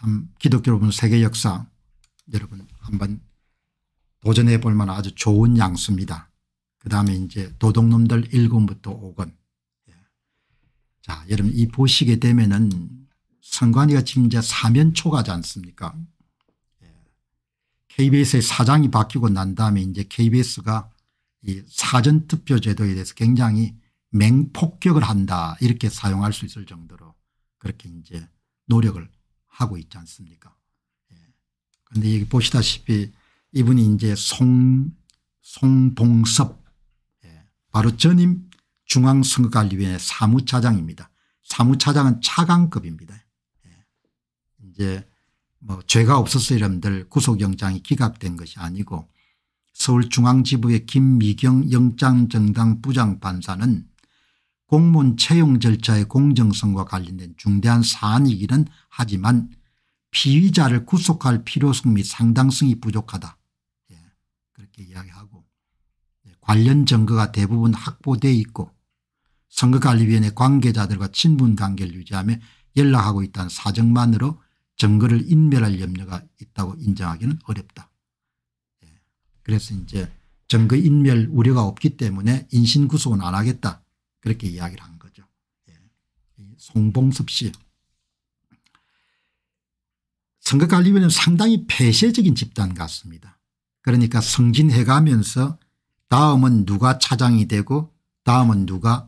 참 기독교 여러분 세계 역사 여러분 한번 도전해 볼 만한 아주 좋은 양수입니다. 그 다음에 이제 도둑놈들 1권부터 5권. 예. 자, 여러분 이 보시게 되면은 선관위가 지금 이제 사면 초과지 않습니까? 예. KBS의 사장이 바뀌고 난 다음에 이제 KBS가 이 사전투표 제도에 대해서 굉장히 맹폭격을 한다 이렇게 사용할 수 있을 정도로 그렇게 이제 노력을 하고 있지 않습니까? 그런데 예. 여기 보시다시피 이분이 이제 송 송봉섭 예. 바로 전임 중앙선거관리위원회 사무차장입니다. 사무차장은 차관급입니다. 예. 이제 뭐 죄가 없어서 이름들 구속영장이 기각된 것이 아니고 서울중앙지부의 김미경 영장정당 부장판사는 공무원 채용 절차의 공정성과 관련된 중대한 사안이기는 하지만 피의자를 구속할 필요성 및 상당성이 부족하다. 예, 그렇게 이야기하고 예, 관련 증거가 대부분 확보돼 있고 선거관리위원회 관계자들과 친분관계를 유지하며 연락하고 있다는 사정만으로 증거를 인멸할 염려가 있다고 인정하기는 어렵다. 예, 그래서 이제 증거 인멸 우려가 없기 때문에 인신구속은 안 하겠다. 그렇게 이야기를 한 거죠. 예, 송봉섭 씨. 선거관리위원회는 상당히 폐쇄적인 집단 같습니다. 그러니까 성진해 가면서 다음은 누가 차장이 되고 다음은 누가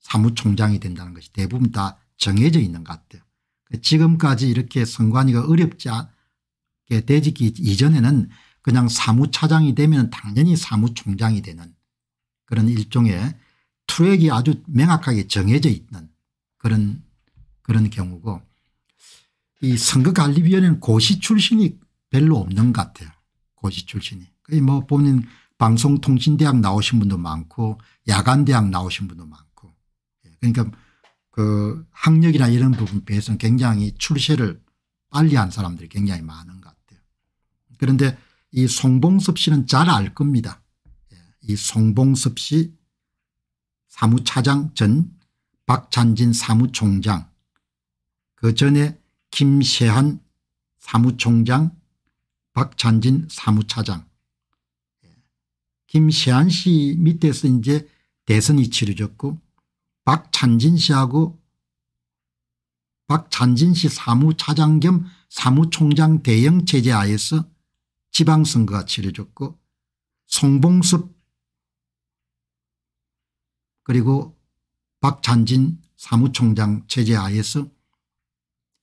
사무총장이 된다는 것이 대부분 다 정해져 있는 것 같아요. 지금까지 이렇게 선관위가 어렵지 않게 되기 이전에는 그냥 사무차장이 되면 당연히 사무총장이 되는 그런 일종의 트랙이 아주 명확하게 정해져 있는 그런 그런 경우고 이 선거관리위원회는 고시 출신이 별로 없는 것 같아요. 고시 출신이. 뭐 본인 방송통신대학 나오신 분도 많고 야간대학 나오신 분도 많고 예, 그러니까 그 학력이나 이런 부분 비해서는 굉장히 출세를 빨리 한 사람들이 굉장히 많은 것 같아요. 그런데 이 송봉섭 씨는 잘 알 겁니다. 예, 이 송봉섭 씨 사무차장 전 박찬진 사무총장 그 전에 김세한 사무총장 박찬진 사무차장 예. 김세한 씨 밑에서 이제 대선이 치러졌고 박찬진 씨하고 박찬진 씨 사무차장 겸 사무총장 대형 체제 하에서 지방선거가 치러졌고 송봉섭 그리고 박찬진 사무총장 체제 하에서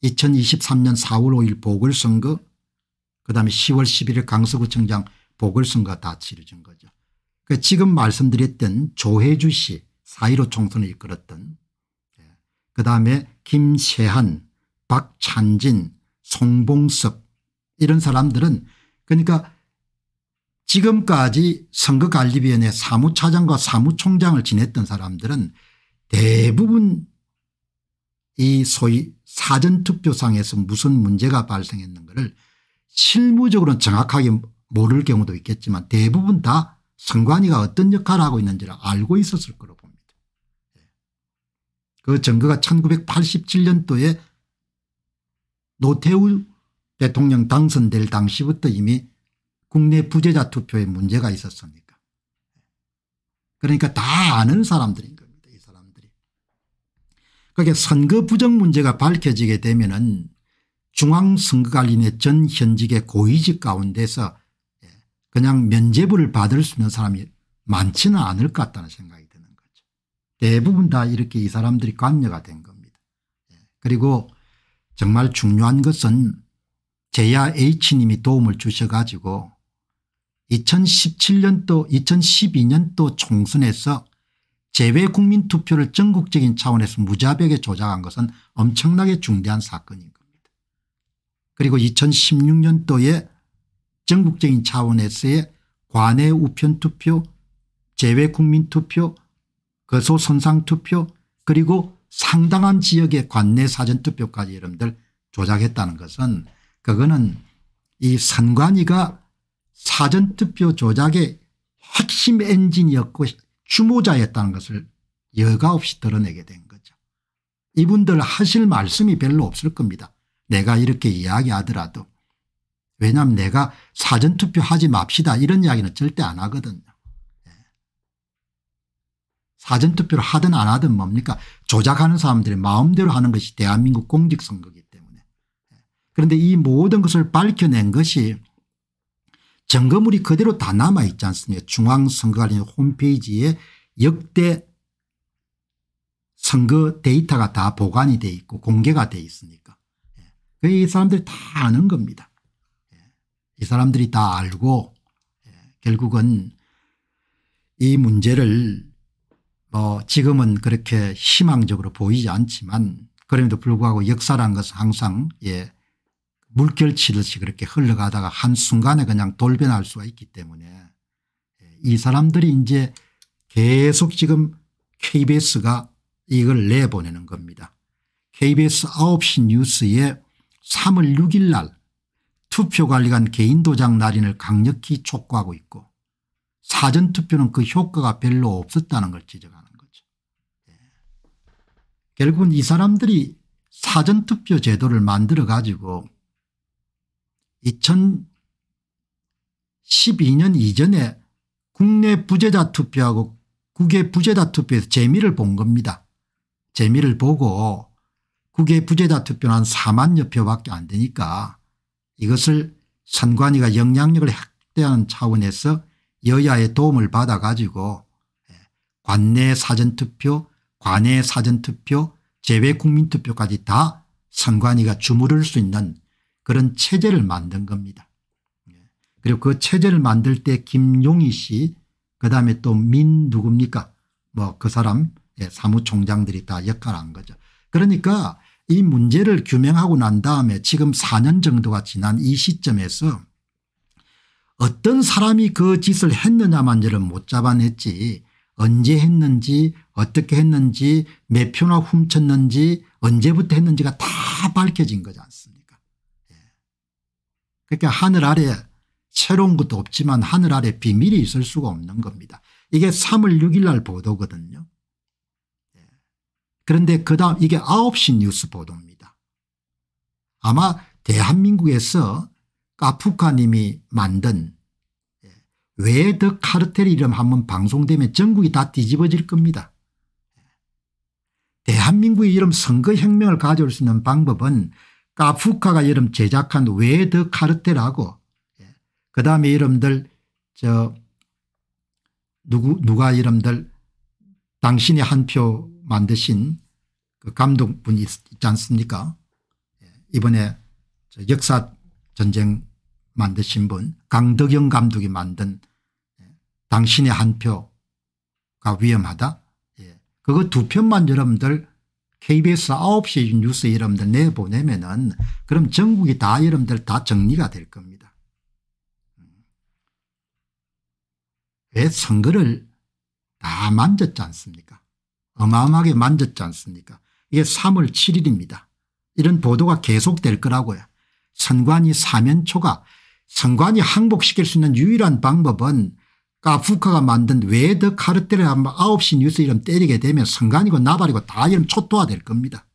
2023년 4월 5일 보궐선거 그다음에 10월 11일 강서구청장 보궐선거 다 치러진 거죠. 그 지금 말씀드렸던 조혜주 씨 사이로 총선을 이끌었던 예, 그다음에 김세한 박찬진 송봉석 이런 사람들은 그러니까 지금까지 선거관리위원회 사무차장과 사무총장을 지냈던 사람들은 대부분 이 소위 사전투표상에서 무슨 문제가 발생했는가를 실무적으로는 정확하게 모를 경우도 있겠지만 대부분 다 선관위가 어떤 역할을 하고 있는지를 알고 있었을 거로 봅니다. 예. 그 증거가 1987년도에 노태우 대통령 당선될 당시부터 이미 국내 부재자 투표에 문제가 있었으니까. 그러니까 다 아는 사람들인 거예요. 그게 선거 부정 문제가 밝혀지게 되면은 중앙선거관리내 전 현직의 고위직 가운데서 예, 그냥 면제부를 받을 수 있는 사람이 많지는 않을 것 같다는 생각이 드는 거죠. 대부분 다 이렇게 이 사람들이 관여가 된 겁니다. 예, 그리고 정말 중요한 것은 제야 H님이 도움을 주셔가지고 2017년도 2012년도 총선에서 재외 국민 투표를 전국적인 차원에서 무자백에 조작한 것은 엄청나게 중대한 사건인 겁니다. 그리고 2016년도에 전국적인 차원에서의 관내 우편 투표 재외 국민 투표 거소 선상 투표 그리고 상당한 지역의 관내 사전 투표까지 여러분들 조작했다는 것은 그거는 이 선관위가 사전투표 조작의 핵심 엔진이었고 주모자였다는 것을 여가 없이 드러내게 된 거죠. 이분들 하실 말씀이 별로 없을 겁니다. 내가 이렇게 이야기하더라도. 왜냐하면 내가 사전투표 하지 맙시다 이런 이야기는 절대 안 하거든요. 예. 사전투표를 하든 안 하든 뭡니까 조작하는 사람들이 마음대로 하는 것이 대한민국 공직선거기 때문에 예. 그런데 이 모든 것을 밝혀낸 것이 점거물이 그대로 다 남아있지 않습니까 중앙선거관리 홈페이지에 역대 선거 데이터가 다 보관이 돼 있고 공개가 돼 있으니까 예. 이 사람들이 다 아는 겁니다. 예. 이 사람들이 다 알고 예. 결국은 이 문제를 뭐 지금은 그렇게 희망적으로 보이지 않지만 그럼에도 불구하고 역사란 것은 항상 예 물결치듯이 그렇게 흘러가다가 한순간에 그냥 돌변할 수가 있기 때문에 예, 이 사람들이 이제 계속 지금 KBS가 이걸 내보내는 겁니다. KBS 9시 뉴스에 3월 6일 날 투표관리관 개인도장 날인을 강력히 촉구하고 있고 사전투표는 그 효과가 별로 없었다는 걸 지적하는 거죠. 예. 결국은 이 사람들이 사전투표 제도를 만들어 가지고 2012년 이전에 국내 부재자 투표하고 국외 부재자 투표에서 재미를 본 겁니다. 재미를 보고 국외 부재자 투표는 한 4만여 표밖에 안 되니까 이것을 선관위가 영향력을 확대하는 차원에서 여야의 도움을 받아 가지고 예, 관내 사전투표 관내 사전투표 재외국민투표까지 다 선관위가 주무를 수 있는 그런 체제를 만든 겁니다. 예. 그리고 그 체제를 만들 때 김용희 씨, 뭐 그 다음에 또 민 누굽니까? 뭐 그 사람 예, 사무총장들이 다 역할한 거죠. 그러니까 이 문제를 규명하고 난 다음에 지금 4년 정도가 지난 이 시점에서 어떤 사람이 그 짓을 했느냐만지를 못 잡아냈지 언제 했는지 어떻게 했는지 몇 표나 훔쳤는지 언제부터 했는지가 다 밝혀진 거지 않습니까 그러니까 하늘 아래 새로운 것도 없지만 하늘 아래 비밀이 있을 수가 없는 겁니다. 이게 3월 6일 날 보도거든요. 예. 그런데 그 다음 이게 9시 뉴스 보도입니다. 아마 대한민국에서 까프카님이 만든 왜더 예, 카르텔 이름 한 번 방송되면 전국이 다 뒤집어질 겁니다. 예. 대한민국의 이름 선거혁명을 가져올 수 있는 방법은 카프카가 이름 제작한 웨드 카르텔하고 예. 그 다음에 여러분들저 누구 누가 여러분들 당신이 한표 만드신 그 감독분이 있지 않습니까 예. 이번에 역사 전쟁 만드신 분 강덕영 감독이 만든 예. 당신의 한 표가 위험하다 예, 그거 두 편만 여러분들 KBS 9시 뉴스 여러분들 내보내면은 그럼 전국이 다 여러분들 다 정리가 될 겁니다. 왜 음. 선거를 다 만졌지 않습니까? 어마어마하게 만졌지 않습니까? 이게 3월 7일입니다. 이런 보도가 계속될 거라고요. 선관위 사면초가 선관위 항복시킬 수 있는 유일한 방법은 북한가 만든 웨드 카르텔을 한번 9시 뉴스 이름 때리게 되면 선관이고 나발이고 다 이름 초토화될 겁니다.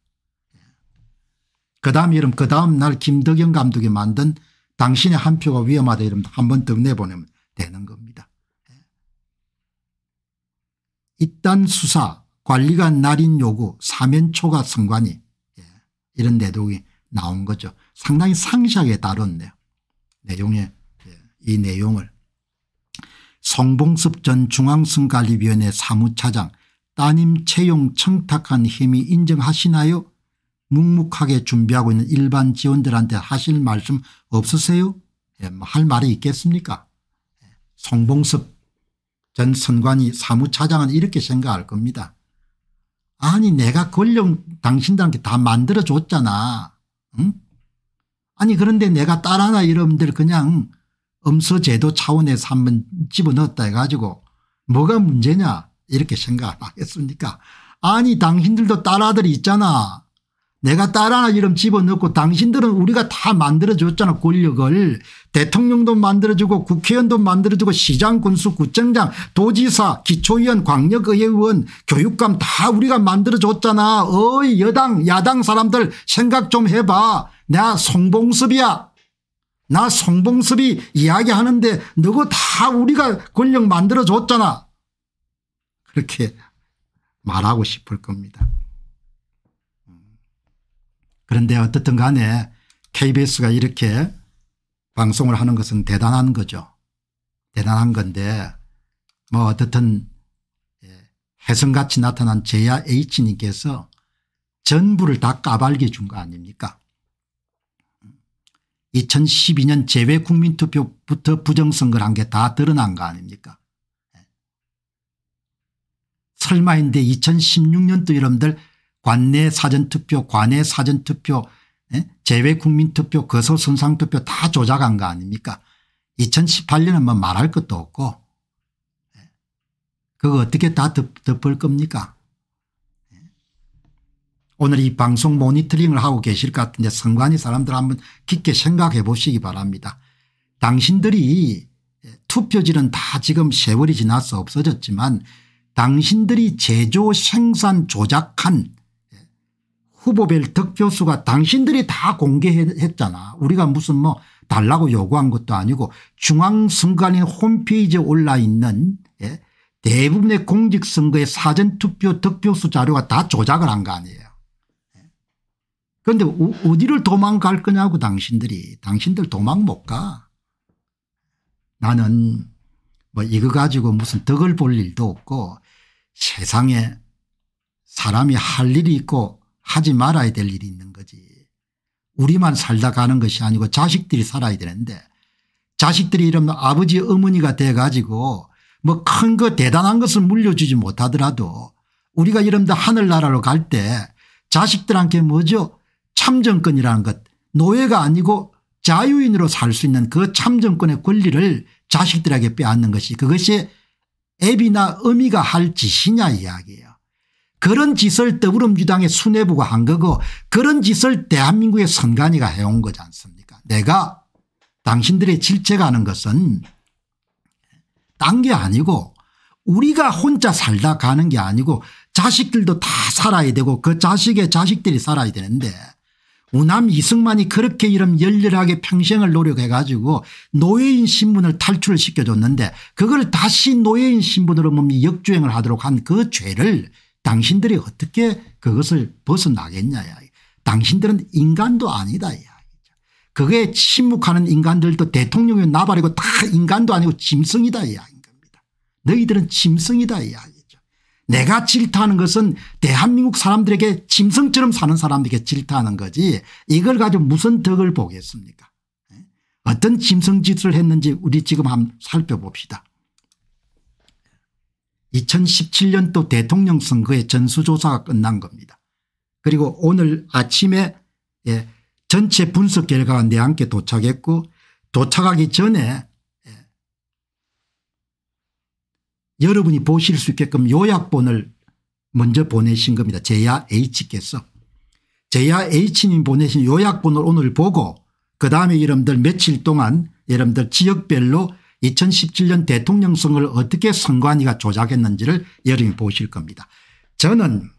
그 다음 이름 그 다음 날 김덕영 감독이 만든 당신의 한 표가 위험하다 이름 한번 더 내보내면 되는 겁니다. 이딴 수사 관리관 날인 요구 사면 초가 선관위 예, 이런 내동이 나온 거죠. 상당히 상시하게 다뤘네요. 내용에 예, 이 내용을. 성봉섭 전 중앙선관리위원회 사무차장 따님 채용 청탁한 혐의 인정하시나요 묵묵하게 준비하고 있는 일반 지원들한테 하실 말씀 없으세요 예, 뭐 할 말이 있겠습니까 성봉섭 전 선관위 사무차장은 이렇게 생각할 겁니다. 아니 내가 권력 당신들한테 다 만들어줬잖아. 응? 아니 그런데 내가 따라나 이러면 그냥 음서제도 차원에서 한번 집어넣었다 해가지고 뭐가 문제냐 이렇게 생각하겠습니까 아니 당신들도 딸아들이 있잖아 내가 딸하나 이름 집어넣고 당신들은 우리가 다 만들어줬잖아 권력을 대통령도 만들어주고 국회의원도 만들어주고 시장 군수 구청장 도지사 기초위원 광역의회의원 교육감 다 우리가 만들어줬잖아 어이 여당 야당 사람들 생각 좀 해봐 나 송봉섭이야 나 송봉섭이 이야기하는데 너거 다 우리가 권력 만들어줬잖아. 그렇게 말하고 싶을 겁니다. 그런데 어떻든 간에 KBS가 이렇게 방송을 하는 것은 대단한 거죠. 대단한 건데 뭐 어떻든 예, 혜성같이 나타난 제야 H님께서 전부를 다 까발게 준 거 아닙니까 2012년 재외 국민투표부터 부정선거를 한게 다 드러난 거 아닙니까 예. 설마인데 2016년도 여러분들 관내 사전투표 관내 사전투표 예? 재외 국민투표 거소 선상투표 다 조작한 거 아닙니까 2018년은 뭐 말할 것도 없고 예. 그거 어떻게 다 덮, 덮을 겁니까 오늘 이 방송 모니터링을 하고 계실 것 같은데 선관위 사람들 한번 깊게 생각해 보시기 바랍니다. 당신들이 투표지는 다 지금 세월이 지나서 없어졌지만 당신들이 제조 생산 조작한 후보별 득표수가 당신들이 다 공개했잖아. 우리가 무슨 뭐 달라고 요구한 것도 아니고 중앙선관위 홈페이지에 올라있는 예, 대부분의 공직선거의 사전투표 득표수 자료가 다 조작을 한 거 아니에요. 그런데 어디를 도망갈 거냐고 당신들이 당신들 도망 못 가. 나는 뭐 이거 가지고 무슨 덕을 볼 일도 없고 세상에 사람이 할 일이 있고 하지 말아야 될 일이 있는 거지. 우리만 살다 가는 것이 아니고 자식들이 살아야 되는데 자식들이 이러면 아버지 어머니가 돼 가지고 뭐 큰 거 대단한 것을 물려주지 못하더라도 우리가 이러면 하늘나라로 갈 때 자식들한테 뭐죠 참정권이라는 것 노예가 아니고 자유인으로 살 수 있는 그 참정권의 권리를 자식들에게 빼앗는 것이 그것이 애비나 어미가 할 짓이냐 이야기예요. 그런 짓을 더불어민주당의 수뇌부가 한 거고 그런 짓을 대한민국의 선관위가 해온 거지 않습니까 내가 당신들의 질책하는 것은 딴 게 아니고 우리가 혼자 살다 가는 게 아니고 자식들도 다 살아야 되고 그 자식의 자식들이 살아야 되는데 우남 이승만이 그렇게 이런 열렬하게 평생을 노력해 가지고 노예인 신분을 탈출을 시켜줬는데 그걸 다시 노예인 신분으로 몸이 역주행을 하도록 한 그 죄를 당신들이 어떻게 그것을 벗어나겠냐 야. 당신들은 인간도 아니다 야. 그게 침묵하는 인간들도 대통령이 나발이고 다 인간도 아니고 짐승이다 야. 너희들은 짐승이다 야. 내가 질타하는 것은 대한민국 사람들에게 짐승처럼 사는 사람에게 질타하는 거지 이걸 가지고 무슨 덕을 보겠습니까 어떤 짐승짓을 했는지 우리 지금 한번 살펴봅시다. 2017년도 대통령 선거의 전수조사가 끝난 겁니다. 그리고 오늘 아침에 예, 전체 분석 결과가 내한께 도착했고 도착하기 전에 여러분이 보실 수 있게끔 요약본을 먼저 보내신 겁니다. 제야 H께서. 제야 H님 보내신 요약본을 오늘 보고 그 다음에 여러분들 며칠 동안 여러분들 지역별로 2017년 대통령 선거를 어떻게 선관위가 조작했는지를 여러분이 보실 겁니다. 저는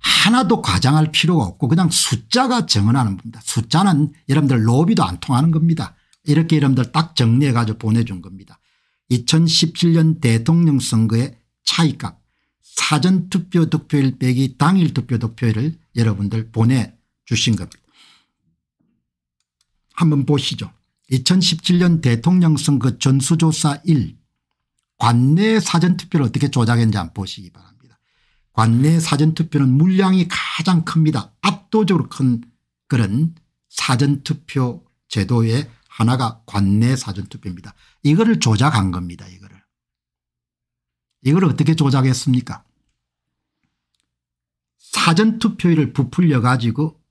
하나도 과장할 필요가 없고 그냥 숫자가 정언하는 겁니다. 숫자는 여러분들 로비도 안 통하는 겁니다. 이렇게 여러분들 딱 정리해 가지고 보내준 겁니다. 2017년 대통령 선거의 차이값 사전투표 득표일 빼기 당일 투표 득표일을 여러분들 보내주신 겁니다. 한번 보시죠. 2017년 대통령 선거 전수조사 1 관내 사전투표를 어떻게 조작했는지 한번 보시기 바랍니다. 관내 사전투표는 물량이 가장 큽니다. 압도적으로 큰 그런 사전투표 제도의 하나가 관내 사전투표입니다. 이거를 조작한 겁니다. 이거를. 이걸 어떻게 조작했습니까 사전투표율을 부풀려 가지고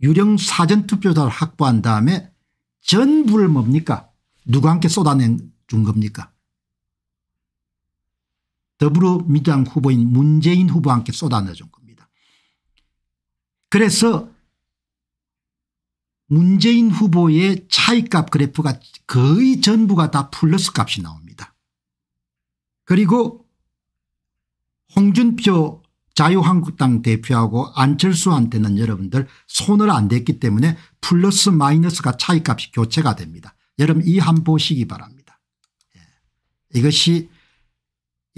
유령 사전투표자를 확보한 다음에 전부를 뭡니까 누가 함께 쏟아낸 준 겁니까 더불어민주당 후보인 문재인 후보와 함께 쏟아내준 겁니다. 그래서 문재인 후보의 차이값 그래프가 거의 전부가 다 플러스 값이 나옵니다. 그리고 홍준표 자유한국당 대표하고 안철수한테는 여러분들 손을 안 댔기 때문에 플러스 마이너스가 차이값이 교체가 됩니다. 여러분 이 한 보시기 바랍니다. 예. 이것이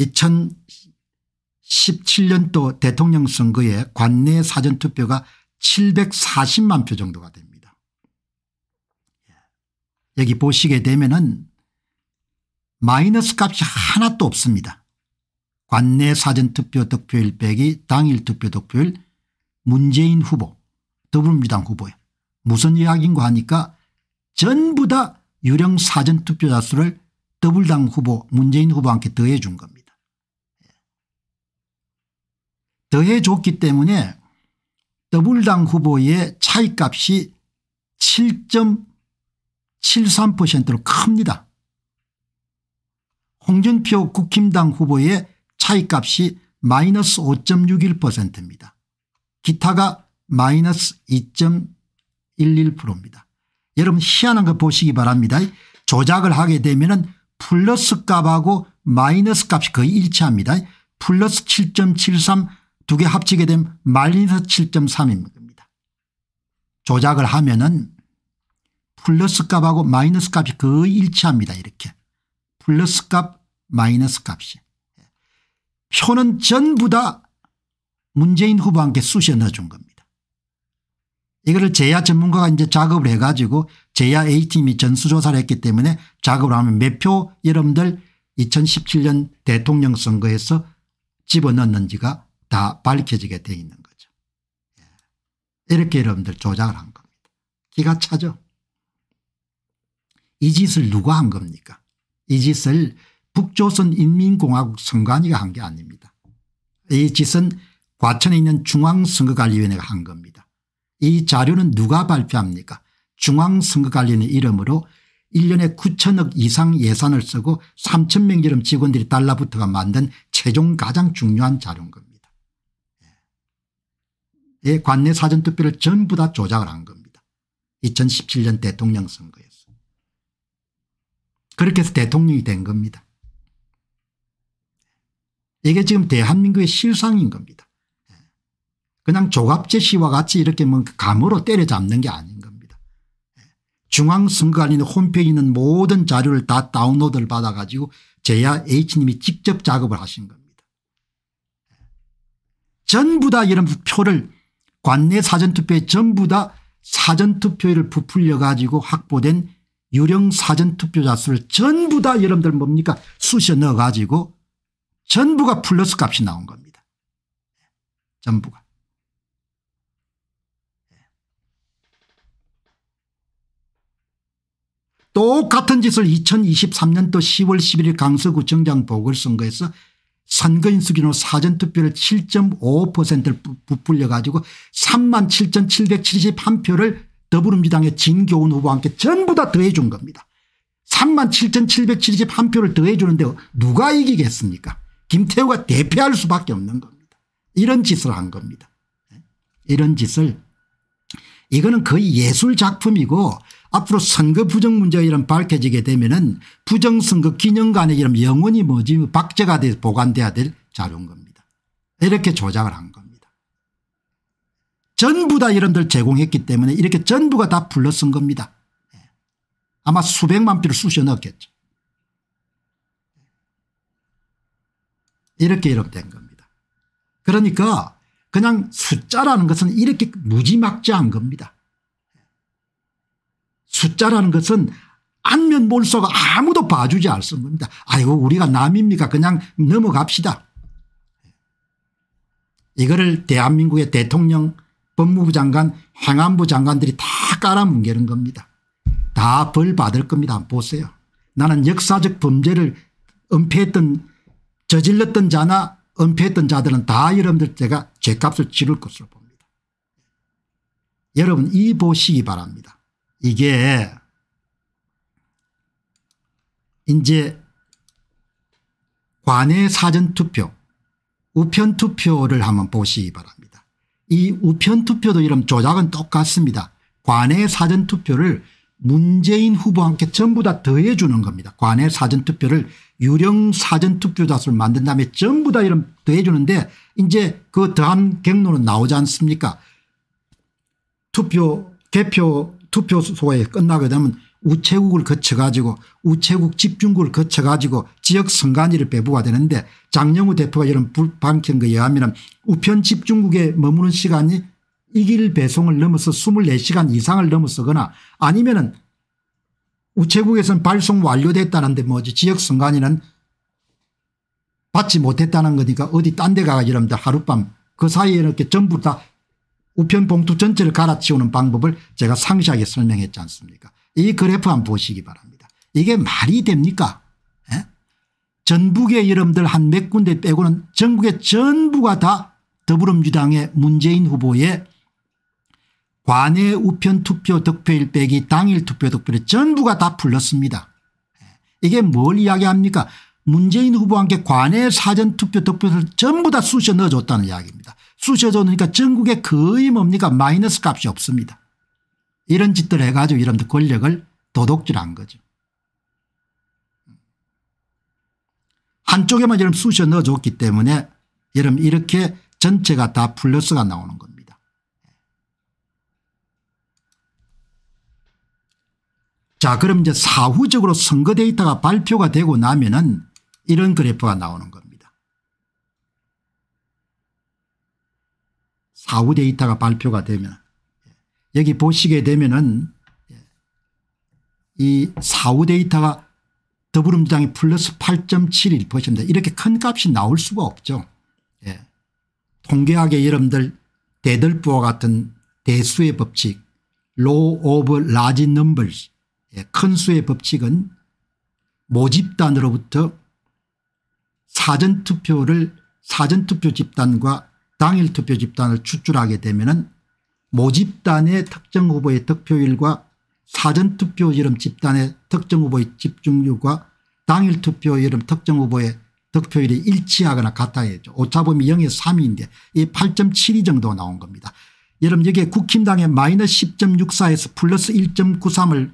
2017년도 대통령 선거에 관내 사전투표가 740만 표 정도가 됩니다. 여기 보시게 되면은 마이너스 값이 하나도 없습니다. 관내 사전투표 득표율 빼기 당일 투표 득표율 문재인 후보 더불어민주당 후보요. 무슨 이야기인고 하니까 전부 다 유령 사전투표자 수를 더불당 후보 문재인 후보한테 더해 준 겁니다. 더해 줬기 때문에 더불당 후보의 차이값이 7 73%로 큽니다. 홍준표 국힘당 후보의 차이값이 마이너스 5.61%입니다. 기타가 마이너스 2.11%입니다. 여러분 희한한 거 보시기 바랍니다. 조작을 하게 되면 플러스 값하고 마이너스 값이 거의 일치합니다. 플러스 7.73 두 개 합치게 되면 마이너스 7.3입니다. 조작을 하면 은 플러스 값하고 마이너스 값이 거의 일치합니다. 이렇게. 플러스 값 마이너스 값이. 표는 전부 다 문재인 후보한테 쑤셔 넣어준 겁니다. 이거를 제야 전문가가 이제 작업을 해가지고 제야 A팀이 전수조사를 했기 때문에 작업을 하면 몇 표 여러분들 2017년 대통령 선거에서 집어넣는지가 다 밝혀지게 돼 있는 거죠. 예. 이렇게 여러분들 조작을 한 겁니다. 기가 차죠. 이 짓을 누가 한 겁니까 이 짓을 북조선인민공화국 선관위가 한 게 아닙니다. 이 짓은 과천에 있는 중앙선거관리위원회가 한 겁니다. 이 자료는 누가 발표합니까 중앙선거관리위원회 이름으로 1년에 9천억 이상 예산을 쓰고 3천 명처럼 직원들이 달라붙어가 만든 최종 가장 중요한 자료인 겁니다. 예. 관내 사전투표를 전부 다 조작을 한 겁니다. 2017년 대통령 선거에. 그렇게 해서 대통령이 된 겁니다. 이게 지금 대한민국의 실상인 겁니다. 그냥 조갑제 씨와 같이 이렇게 뭐 감으로 때려잡는 게 아닌 겁니다. 중앙선거관리는 홈페이지 있는 모든 자료를 다 다운로드를 받아가지고 제야 H님이 직접 작업을 하신 겁니다. 전부 다 이런 표를 관내 사전투표에 전부 다 사전투표율을 부풀려 가지고 확보된 유령 사전투표자 수를 전부 다 여러분들 뭡니까 수셔 넣어가지고 전부가 플러스 값이 나온 겁니다. 전부가. 똑같은 짓을 2023년도 10월 11일 강서구청장 보궐선거에서 선거인수기로 사전투표를 7.5%를 부풀려 가지고 37,771표를 더불어민주당의 진교훈 후보와 함께 전부 다 더해 준 겁니다. 3만 7,770한 표를 더해 주는데 누가 이기겠습니까 김태우가 대패할 수밖에 없는 겁니다. 이런 짓을 한 겁니다. 예? 이런 짓을 이거는 거의 예술 작품이고 앞으로 선거 부정 문제가 이런 밝혀지게 되면은 부정선거 기념관에 이런 영원히 뭐지 박제가 돼 보관돼야 될 자료인 겁니다. 이렇게 조작을 한 겁니다. 전부 다 이름들 제공했기 때문에 이렇게 전부가 다 불러쓴 겁니다. 예. 아마 수백만 표를 쑤셔 넣었겠죠. 이렇게 이름된 겁니다. 그러니까 그냥 숫자라는 것은 이렇게 무지막지한 겁니다. 숫자라는 것은 안면 몰수가 아무도 봐주지 않겁니다 아이고 우리가 남입니까 그냥 넘어갑시다. 예. 이거를 대한민국의 대통령 법무부 장관 행안부 장관들이 다 깔아뭉개는 겁니다. 다 벌 받을 겁니다. 보세요. 나는 역사적 범죄를 은폐했던 저질렀던 자나 은폐했던 자들은 다 여러분들 제가 죄값을 지를 것으로 봅니다. 여러분 이 보시기 바랍니다. 이게 이제 관외 사전투표 우편투표를 한번 보시기 바랍니다. 이 우편투표도 이런 조작은 똑같습니다. 관외 사전투표를 문재인 후보와 함께 전부 다 더해 주는 겁니다. 관외 사전투표를 유령 사전투표자수를 만든 다음에 전부 다 이런 더해 주는데 이제 그 더한 경로는 나오지 않습니까 투표 개표 투표소에 끝나게 되면 우체국을 거쳐가지고 우체국 집중국을 거쳐가지고 지역 선관위를 배부가 되는데 장영우 대표가 이런 불 밝힌 거에 의하면 우편 집중국에 머무는 시간이 이길 배송을 넘어서 24시간 이상을 넘어서거나 아니면 은 우체국에서는 발송 완료됐다는데 뭐지 지역 선관위는 받지 못했다는 거니까 어디 딴 데 가가 이러면 하룻밤 그 사이에 이렇게 전부 다 우편 봉투 전체를 갈아치우는 방법을 제가 상세하게 설명했지 않습니까 이 그래프 한번 보시기 바랍니다. 이게 말이 됩니까? 에? 예? 전북의 여러분들 한 몇 군데 빼고는 전국의 전부가 다 더불어민주당의 문재인 후보의 관외 우편 투표 득표일 빼기 당일 투표 득표를 전부가 다 불렀습니다. 예? 이게 뭘 이야기합니까? 문재인 후보와 함께 관외 사전 투표 득표를 전부 다 쑤셔 넣어줬다는 이야기입니다. 쑤셔 넣으니까 전국에 거의 뭡니까 마이너스 값이 없습니다. 이런 짓들 해가지고 이런분들 권력을 도둑질한 거죠. 한쪽에만 여러분 쑤셔 넣어줬기 때문에 여러분 이렇게 전체가 다 플러스가 나오는 겁니다. 자 그럼 이제 사후적으로 선거 데이터가 발표가 되고 나면은 이런 그래프가 나오는 겁니다. 사후 데이터가 발표가 되면 여기 보시게 되면은 예, 이 사후 데이터가 더불어민주당이 플러스 8.71 보시면 돼. 이렇게 큰 값이 나올 수가 없죠. 예. 통계학의 여러분들 대들보와 같은 대수의 법칙 low of large numbers 예. 큰 수의 법칙은 모집단으로부터 사전투표를 사전투표 집단과 당일투표 집단을 추출하게 되면 모집단의 특정 후보의 득표율과 사전투표 이름 집단의 특정 후보의 집중률과 당일 투표 이름 특정 후보의 득표율이 일치하거나 같아야죠. 오차범위 0에 3인데 이8.72 정도 나온 겁니다. 여러분 여기에 국힘당의 마이너스 10.64에서 플러스 1.93을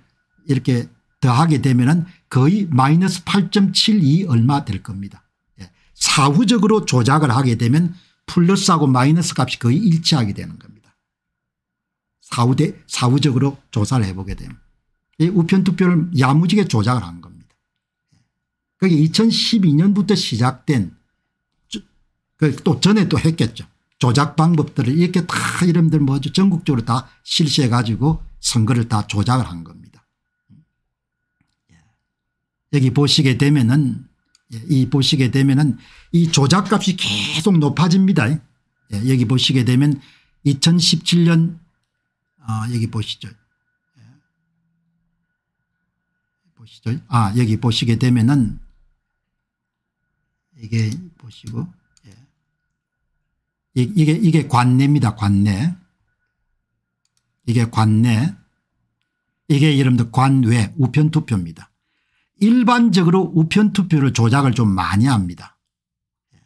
이렇게 더하게 되면 은 거의 마이너스 8.72 얼마 될 겁니다. 예. 사후적으로 조작을 하게 되면 플러스하고 마이너스 값이 거의 일치하게 되는 겁니다. 사후대, 사후적으로 조사를 해보게 됩니다. 이 우편 투표를 야무지게 조작을 한 겁니다. 그게 2012년부터 시작된 그 또 전에 또 했겠죠. 조작 방법들을 이렇게 다 이름들 뭐죠 전국적으로 다 실시해 가지고 선거를 다 조작을 한 겁니다. 예. 여기 보시게 되면은 예, 이 보시게 되면은 이 조작값이 계속 높아집니다. 예, 여기 보시게 되면 2017년 아, 여기 보시죠. 예. 보시죠. 아, 여기 보시게 되면은 이게 보시고 예. 이게 이게 관내입니다. 관내. 이게 관내. 이게 여러분들 관외 우편 투표입니다. 일반적으로 우편 투표를 조작을 좀 많이 합니다. 예.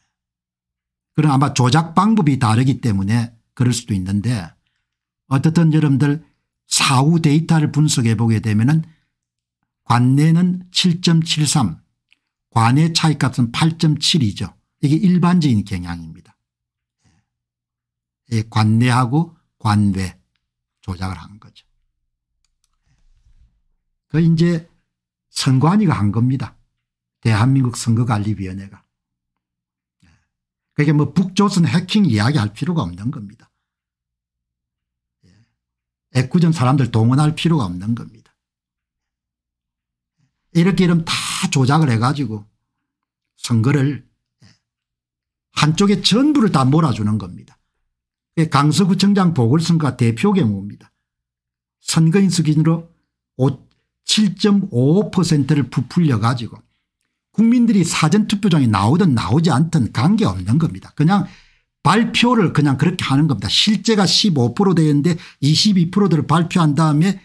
그럼 아마 조작 방법이 다르기 때문에 그럴 수도 있는데 어떻든 여러분들 사후 데이터를 분석해 보게 되면 관내는 7.73 관의 차이값은 8.7이죠. 이게 일반적인 경향입니다. 예. 예, 관내하고 관외 조작을 한 거죠. 예. 그 이제 선관위가 한 겁니다. 대한민국 선거관리위원회가. 그게 그러니까 뭐 북조선 해킹 이야기할 필요가 없는 겁니다. 애꿎점 사람들 동원할 필요가 없는 겁니다. 이렇게 이름 다 조작을 해가지고 선거를 한쪽에 전부를 다 몰아주는 겁니다. 예, 강서구청장 보궐선거가 대표 경우입니다. 선거인 수준으로 7 5를 부풀려 가지고 국민들이 사전투표장에 나오든 나오지 않든 관계없는 겁니다. 그냥 발표를 그냥 그렇게 하는 겁니다. 실제가 15% 되는데 22%를 발표한 다음에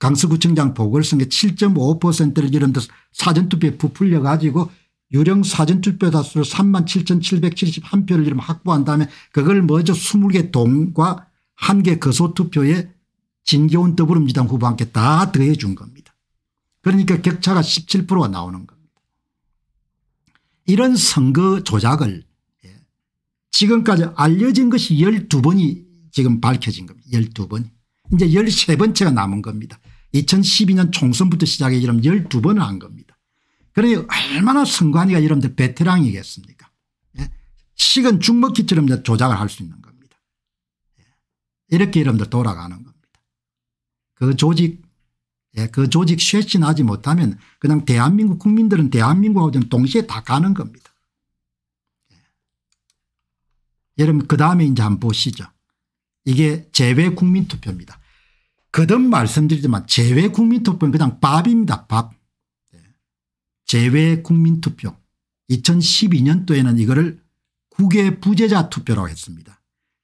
강서구청장 보궐선거 7.5%를 이런 데서 사전투표에 부풀려 가지고 유령 사전투표 다수를 37,771표를 이면 확보한 다음에 그걸 먼저 20개 동과 1개 거소투표에 진교훈 더불어민주당 후보한테 다 더해 준 겁니다. 그러니까 격차가 17%가 나오는 겁니다. 이런 선거 조작을 지금까지 알려진 것이 12번이 지금 밝혀진 겁니다. 12번. 이제 13번째가 남은 겁니다. 2012년 총선부터 시작해 이러면 12번을 한 겁니다. 그러니 얼마나 선관위가 여러분들 베테랑이겠습니까 예? 식은 죽먹기처럼 조작을 할 수 있는 겁니다. 예. 이렇게 여러분들 돌아가는 겁니다. 그 조직 예, 그 조직 쇄신하지 못하면 그냥 대한민국 국민들은 대한민국하고 동시에 다 가는 겁니다. 여러분 그다음에 이제 한번 보시죠. 이게 제외 국민투표입니다. 거듭 말씀드리지만 재외 국민투표는 그냥 밥입니다. 밥. 네. 재외 국민투표 2012년도에는 이거를 국외 부재자 투표라고 했습니다.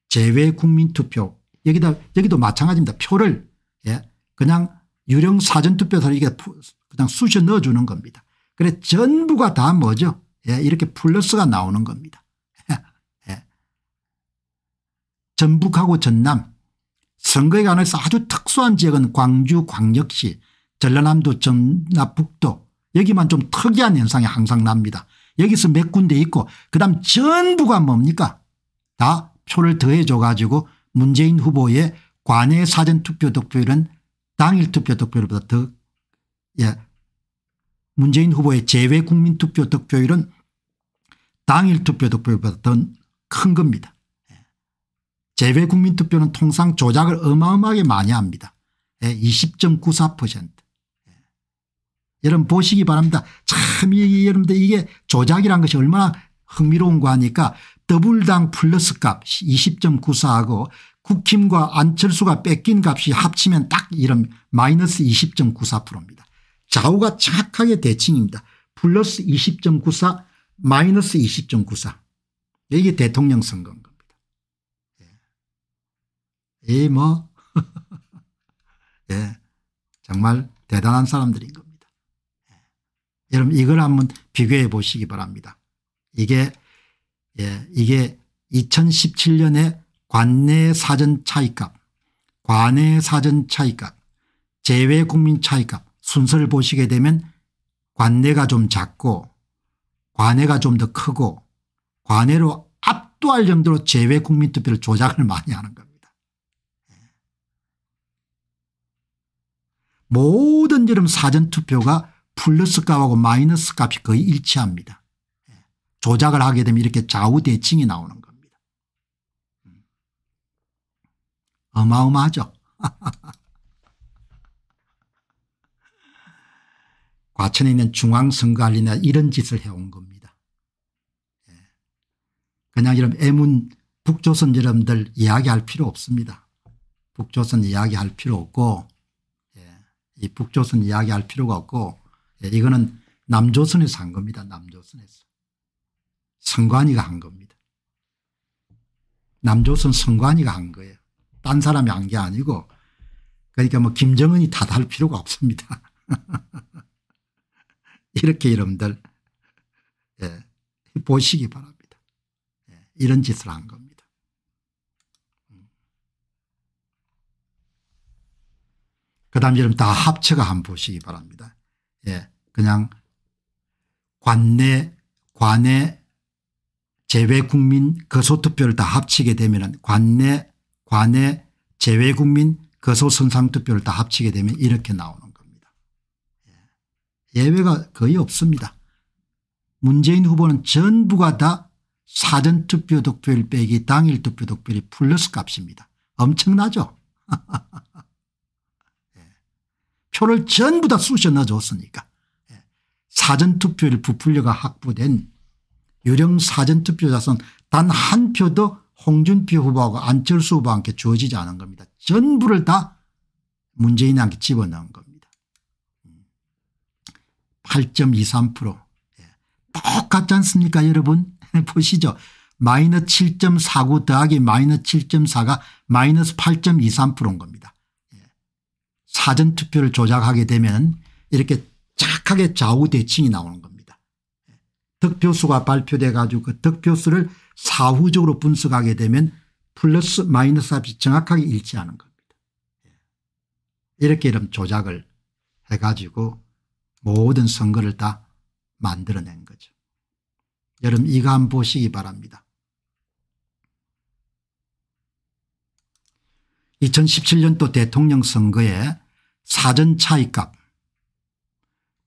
재외 국민투표 여기다 여기도 마찬가지입니다. 표를 예, 그냥 유령 사전투표서 이게 그냥 쑤셔 넣어주는 겁니다. 그래 전부가 다 뭐죠? 예, 이렇게 플러스가 나오는 겁니다. 전북하고 전남 선거에 관해서 아주 특수한 지역은 광주 광역시 전라남도 전라북도 여기만 좀 특이한 현상이 항상 납니다. 여기서 몇 군데 있고 그다음 전부가 뭡니까 다 표를 더해줘 가지고 문재인 후보의 관외 사전투표 득표율은 당일 투표 득표율보다 더 예. 문재인 후보의 제외 국민투표 득표율은 당일 투표 득표율보다 더 큰 겁니다. 재외 국민투표는 통상 조작을 어마어마하게 많이 합니다. 20.94% 예, 예. 여러분 보시기 바랍니다. 참 이, 여러분들 이게 조작이란 것이 얼마나 흥미로운가 하니까 더블당 플러스 값 20.94하고 국힘과 안철수가 뺏긴 값이 합치면 딱 이런 마이너스 20.94%입니다. 좌우가 착하게 대칭입니다. 플러스 20.94 마이너스 20.94 이게 대통령 선거인 에이 뭐 예, 정말 대단한 사람들인 겁니다. 예. 여러분 이걸 한번 비교해 보시기 바랍니다. 이게 예, 이게 2017년에 관내 사전 차이값, 관내 사전 차이값, 제외 국민 차이값 순서를 보시게 되면 관내가 좀 작고 관내가 좀 더 크고 관내로 압도할 정도로 제외 국민 투표를 조작을 많이 하는 겁니다. 모든 여름 사전투표가 플러스 값하고 마이너스 값이 거의 일치합니다. 조작을 하게 되면 이렇게 좌우대칭이 나오는 겁니다. 음. 어마어마하죠. 과천에 있는 중앙선거관리나 이런 짓을 해온 겁니다. 예. 그냥 이런 애문 북조선 여러분들 이야기할 필요 없습니다. 북조선 이야기할 필요 없고 이 북조선 이야기할 필요가 없고 예, 이거는 남조선에서 한 겁니다. 남조선에서. 성관이가 한 겁니다. 남조선 성관이가 한 거예요. 딴 사람이 한 게 아니고 그러니까 뭐 김정은이 다할 필요가 없습니다. 이렇게 여러분들 예, 보시기 바랍니다. 예, 이런 짓을 한 겁니다. 그다음 여러분 다 합쳐가 한번 보시기 바랍니다. 예. 그냥 관내 관내 제외국민 거소투표를 다 합치게 되면 관내 관내 제외국민 거소선상투표를 다 합치게 되면 이렇게 나오는 겁니다. 예. 예외가 거의 없습니다. 문재인 후보는 전부가 다 사전투표 득표율 빼기 당일 투표 득표율이 플러스 값입니다. 엄청나죠 표를 전부 다 쑤셔 넣어줬으니까 예. 사전투표를 부풀려가 확보된 유령 사전투표 자선 단 한 표도 홍준표 후보하고 안철수 후보한테 주어지지 않은 겁니다. 전부를 다 문재인한테 집어넣은 겁니다. 8.23% 음. 예. 똑같지 않습니까 여러분 보시죠. 마이너7.49 더하기 마이너 7.4가 마이너스 8.23%인 겁니다. 사전투표를 조작하게 되면 이렇게 착하게 좌우대칭이 나오는 겁니다. 득표수가 발표돼 가지고 그 득표수를 사후적으로 분석하게 되면 플러스 마이너스 값이 정확하게 일치하는 겁니다. 이렇게 이런 조작을 해가지고 모든 선거를 다 만들어낸 거죠. 여러분 이거 한번 보시기 바랍니다. 2017년도 대통령 선거에 사전 차이값,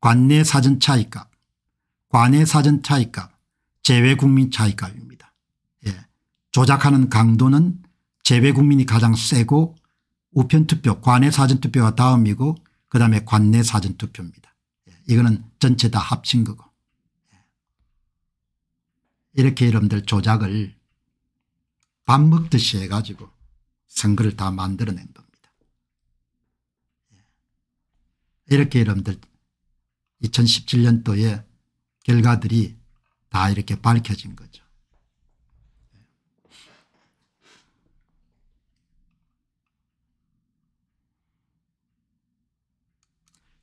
관내 사전 차이값, 관내 사전 차이값, 제외국민 차이값입니다. 예. 조작하는 강도는 제외국민이 가장 세고 우편투표 관내 사전투표가 다음이고 그다음에 관내 사전투표입니다. 예. 이거는 전체 다 합친 거고. 예. 이렇게 여러분들 조작을 밥 먹듯이 해가지고 선거를 다 만들어낸 겁니다. 이렇게 여러분들 2017년도에 결과들이 다 이렇게 밝혀진 거죠.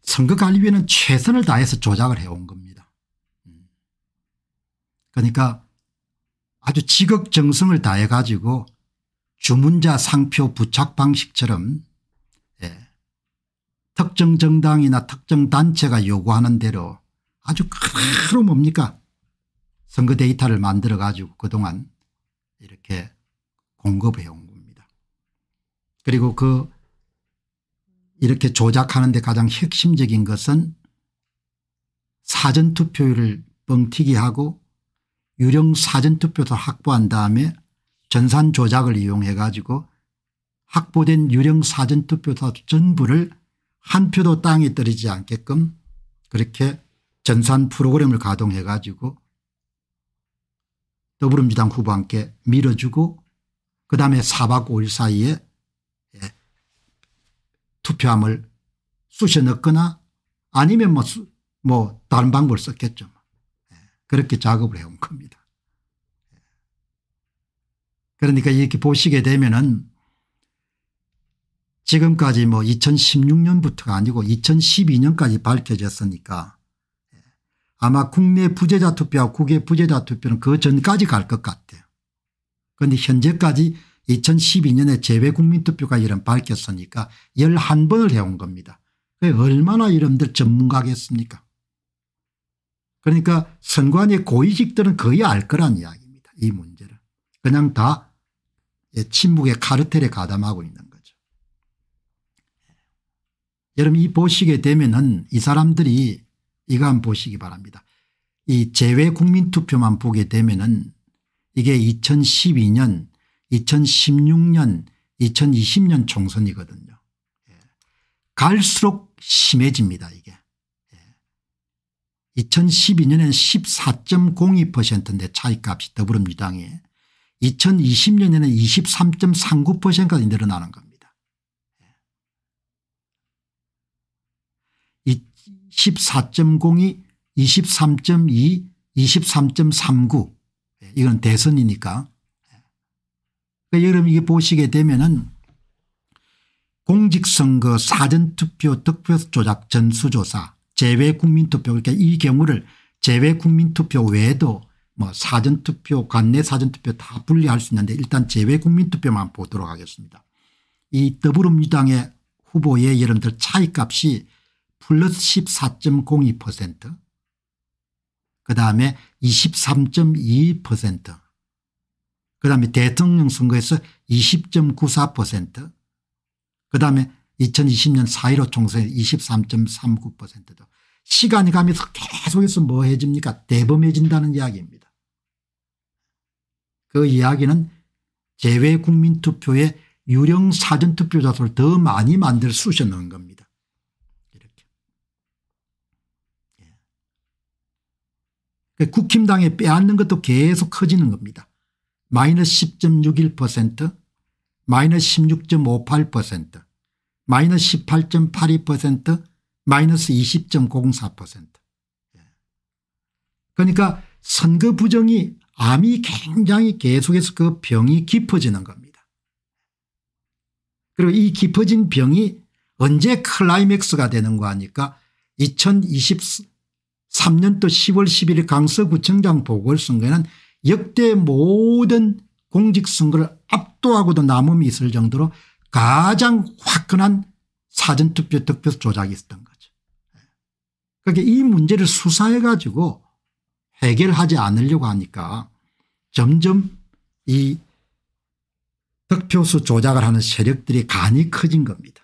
선거관리위는 최선을 다해서 조작을 해온 겁니다. 그러니까 아주 지극정성을 다해 가지고 주문자 상표 부착 방식처럼 특정 정당이나 특정 단체가 요구하는 대로 아주 그대로 뭡니까 선거 데이터를 만들어 가지고 그동안 이렇게 공급해 온 겁니다. 그리고 그 이렇게 조작하는데 가장 핵심적인 것은 사전투표율을 뻥튀기하고 유령 사전투표도 확보한 다음에 전산 조작을 이용해 가지고 확보된 유령 사전투표도 전부를 한 표도 땅에 떨어지지 않게끔 그렇게 전산 프로그램을 가동해 가지고 더불어민주당 후보 함께 밀어주고 그다음에 4박 5일 사이에 예, 투표함을 쑤셔 넣거나 아니면 뭐, 수, 뭐 다른 방법을 썼겠죠. 예, 그렇게 작업을 해온 겁니다. 예. 그러니까 이렇게 보시게 되면은 지금까지 뭐 2016년부터가 아니고 2012년까지 밝혀졌으니까 아마 국내 부재자 투표와 국외 부재자 투표는 그 전까지 갈 것 같아요. 그런데 현재까지 2012년에 재외국민투표가 이런 밝혔으니까 11번을 해온 겁니다. 얼마나 이런들 전문가겠습니까 그러니까 선관위 고위직들은 거의 알 거란 이야기입니다. 이 문제를. 그냥 다 예, 침묵의 카르텔에 가담하고 있는 여러분 이 보시게 되면은 이 사람들이 이거 한번 보시기 바랍니다. 이 재외 국민투표만 보게 되면은 이게 2012년 2016년 2020년 총선이거든요. 예. 갈수록 심해집니다 이게. 2012년엔 예. 14.02%인데 차이값이 더불어민주당이 2020년에는 23.39%까지 늘어나는 겁니다. 14.02, 23.2, 23.39 이건 대선이니까 그러니까 여러분 이게 보시게 되면은 공직선거 사전투표 득표 조작 전수조사 재외국민투표 그러니까 이 경우를 재외국민투표 외에도 뭐 사전투표 관내 사전투표 다 분리할 수 있는데 일단 재외국민투표만 보도록 하겠습니다. 이 더불어민주당의 후보의 여러분들 차이값이 플러스 14.02%, 그 다음에 23.22%, 그 다음에 대통령 선거에서 20.94%, 그 다음에 2020년 4.15 총선에 23.39%도 시간이 가면서 계속해서 뭐해집니까 대범해진다는 이야기입니다. 그 이야기는 재외국민투표에 유령 사전투표자수를 더 많이 만들 수셔 넣은 겁니다. 그 국힘당에 빼앗는 것도 계속 커지는 겁니다. 마이너스 10.61% 마이너스 16.58% 마이너스 18.82% 마이너스 20.04% 예. 그러니까 선거 부정이 암이 굉장히 계속해서 그 병이 깊어지는 겁니다. 그리고 이 깊어진 병이 언제 클라이맥스가 되는 거 아니까 2020 3년도 10월 11일 강서구청장 보궐선거에는 역대 모든 공직선거를 압도하고도 남음이 있을 정도로 가장 화끈한 사전투표 득표 조작이 있었던 거죠. 그러니이 문제를 수사해 가지고 해결하지 않으려고 하니까 점점 이 득표수 조작을 하는 세력들이 간이 커진 겁니다.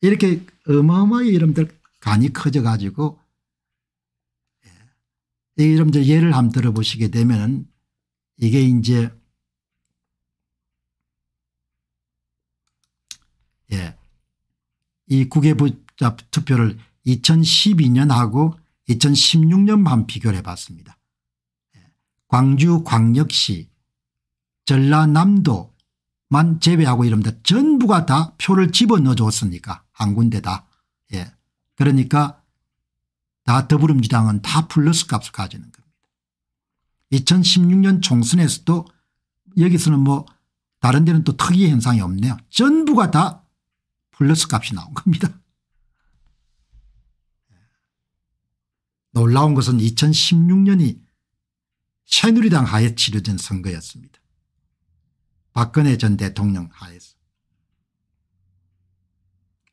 이렇게 어마어마하게 이름들 간이 커져 가지고 네, 여러분들 예를 한번 들어보시게 되면 이게 이제 예, 이 국외부자 투표를 2012년하고 2016년만 비교를 해봤습니다. 예, 광주 광역시 전라남도만 제외하고 이러면 전부가 다 표를 집어넣어 줬으니까 한 군데다. 예. 그러니까 다 더불어민주당은 다 플러스 값을 가지는 겁니다. 2016년 총선에서도 여기서는 뭐 다른 데는 또 특이 현상이 없네요. 전부가 다 플러스 값이 나온 겁니다. 예. 놀라운 것은 2016년이 새누리당 하에 치러진 선거였습니다. 박근혜 전 대통령 하에서.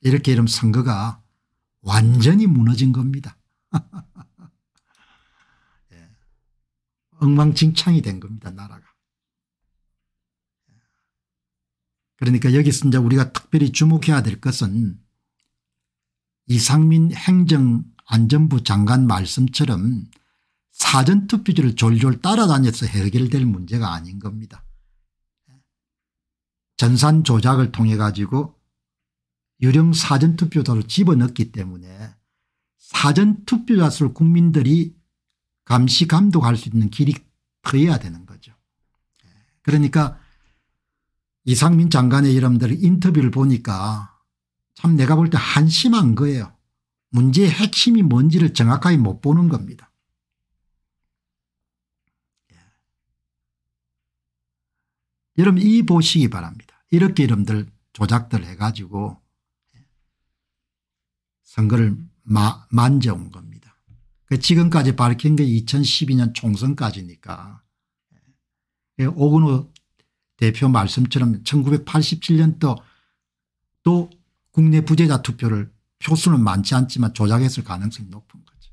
이렇게 이런 선거가 완전히 무너진 겁니다. 예. 엉망진창이 된 겁니다 나라가. 그러니까 여기서 이제 우리가 특별히 주목해야 될 것은 이상민 행정안전부 장관 말씀처럼 사전투표지를 졸졸 따라다녀서 해결될 문제가 아닌 겁니다. 전산 조작을 통해 가지고 유령 사전투표자를 집어넣기 때문에 사전투표자 수를 국민들이 감시 감독할 수 있는 길이 트여야 되는 거죠. 그러니까 이상민 장관의 여러분들 인터뷰를 보니까 참 내가 볼 때 한심한 거예요. 문제의 핵심이 뭔지를 정확하게 못 보는 겁니다. 예. 여러분 이 보시기 바랍니다. 이렇게 여러분들 조작들 해가지고 선거를 마, 만져온 겁니다. 그 지금까지 밝힌 게 2012년 총선까지니까 예, 오근호 대표 말씀처럼 1987년도 또 국내 부재자 투표를 표수는 많지 않지만 조작했을 가능성이 높은 거죠.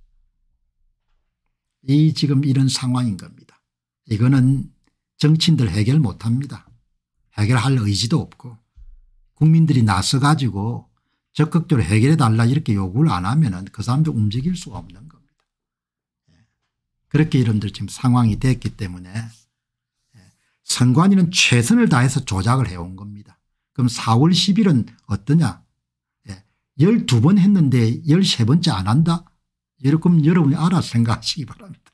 이 지금 이런 상황인 겁니다. 이거는 정치인들 해결 못합니다. 해결할 의지도 없고 국민들이 나서 가지고 적극적으로 해결해 달라 이렇게 요구를 안 하면 그사람도 움직일 수가 없는 겁니다. 예. 그렇게 여러분들 지금 상황이 됐기 때문에 예. 선관위는 최선을 다해서 조작을 해온 겁니다. 그럼 4월 10일은 어떠냐 12번 예. 했는데 13번째 안 한다 그럼 여러분이 알아 생각하시기 바랍니다.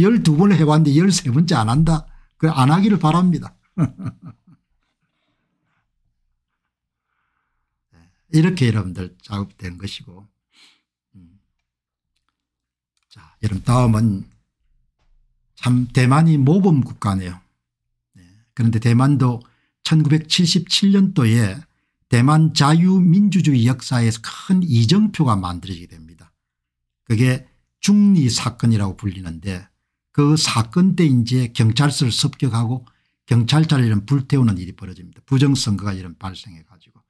12번을 해봤는데 13번째 안 한다 그 안 하기를 바랍니다. 이렇게 여러분들 작업된 것이고 음. 자 여러분 다음은 참 대만이 모범 국가네요. 네. 그런데 대만도 1977년도에 대만 자유민주주의 역사에서 큰 이정표가 만들어지게 됩니다. 그게 중리 사건이라고 불리는데 그 사건 때 이제 경찰서를 습격하고 경찰차를 불태우는 일이 벌어집니다. 부정선거가 이런 발생해 가지고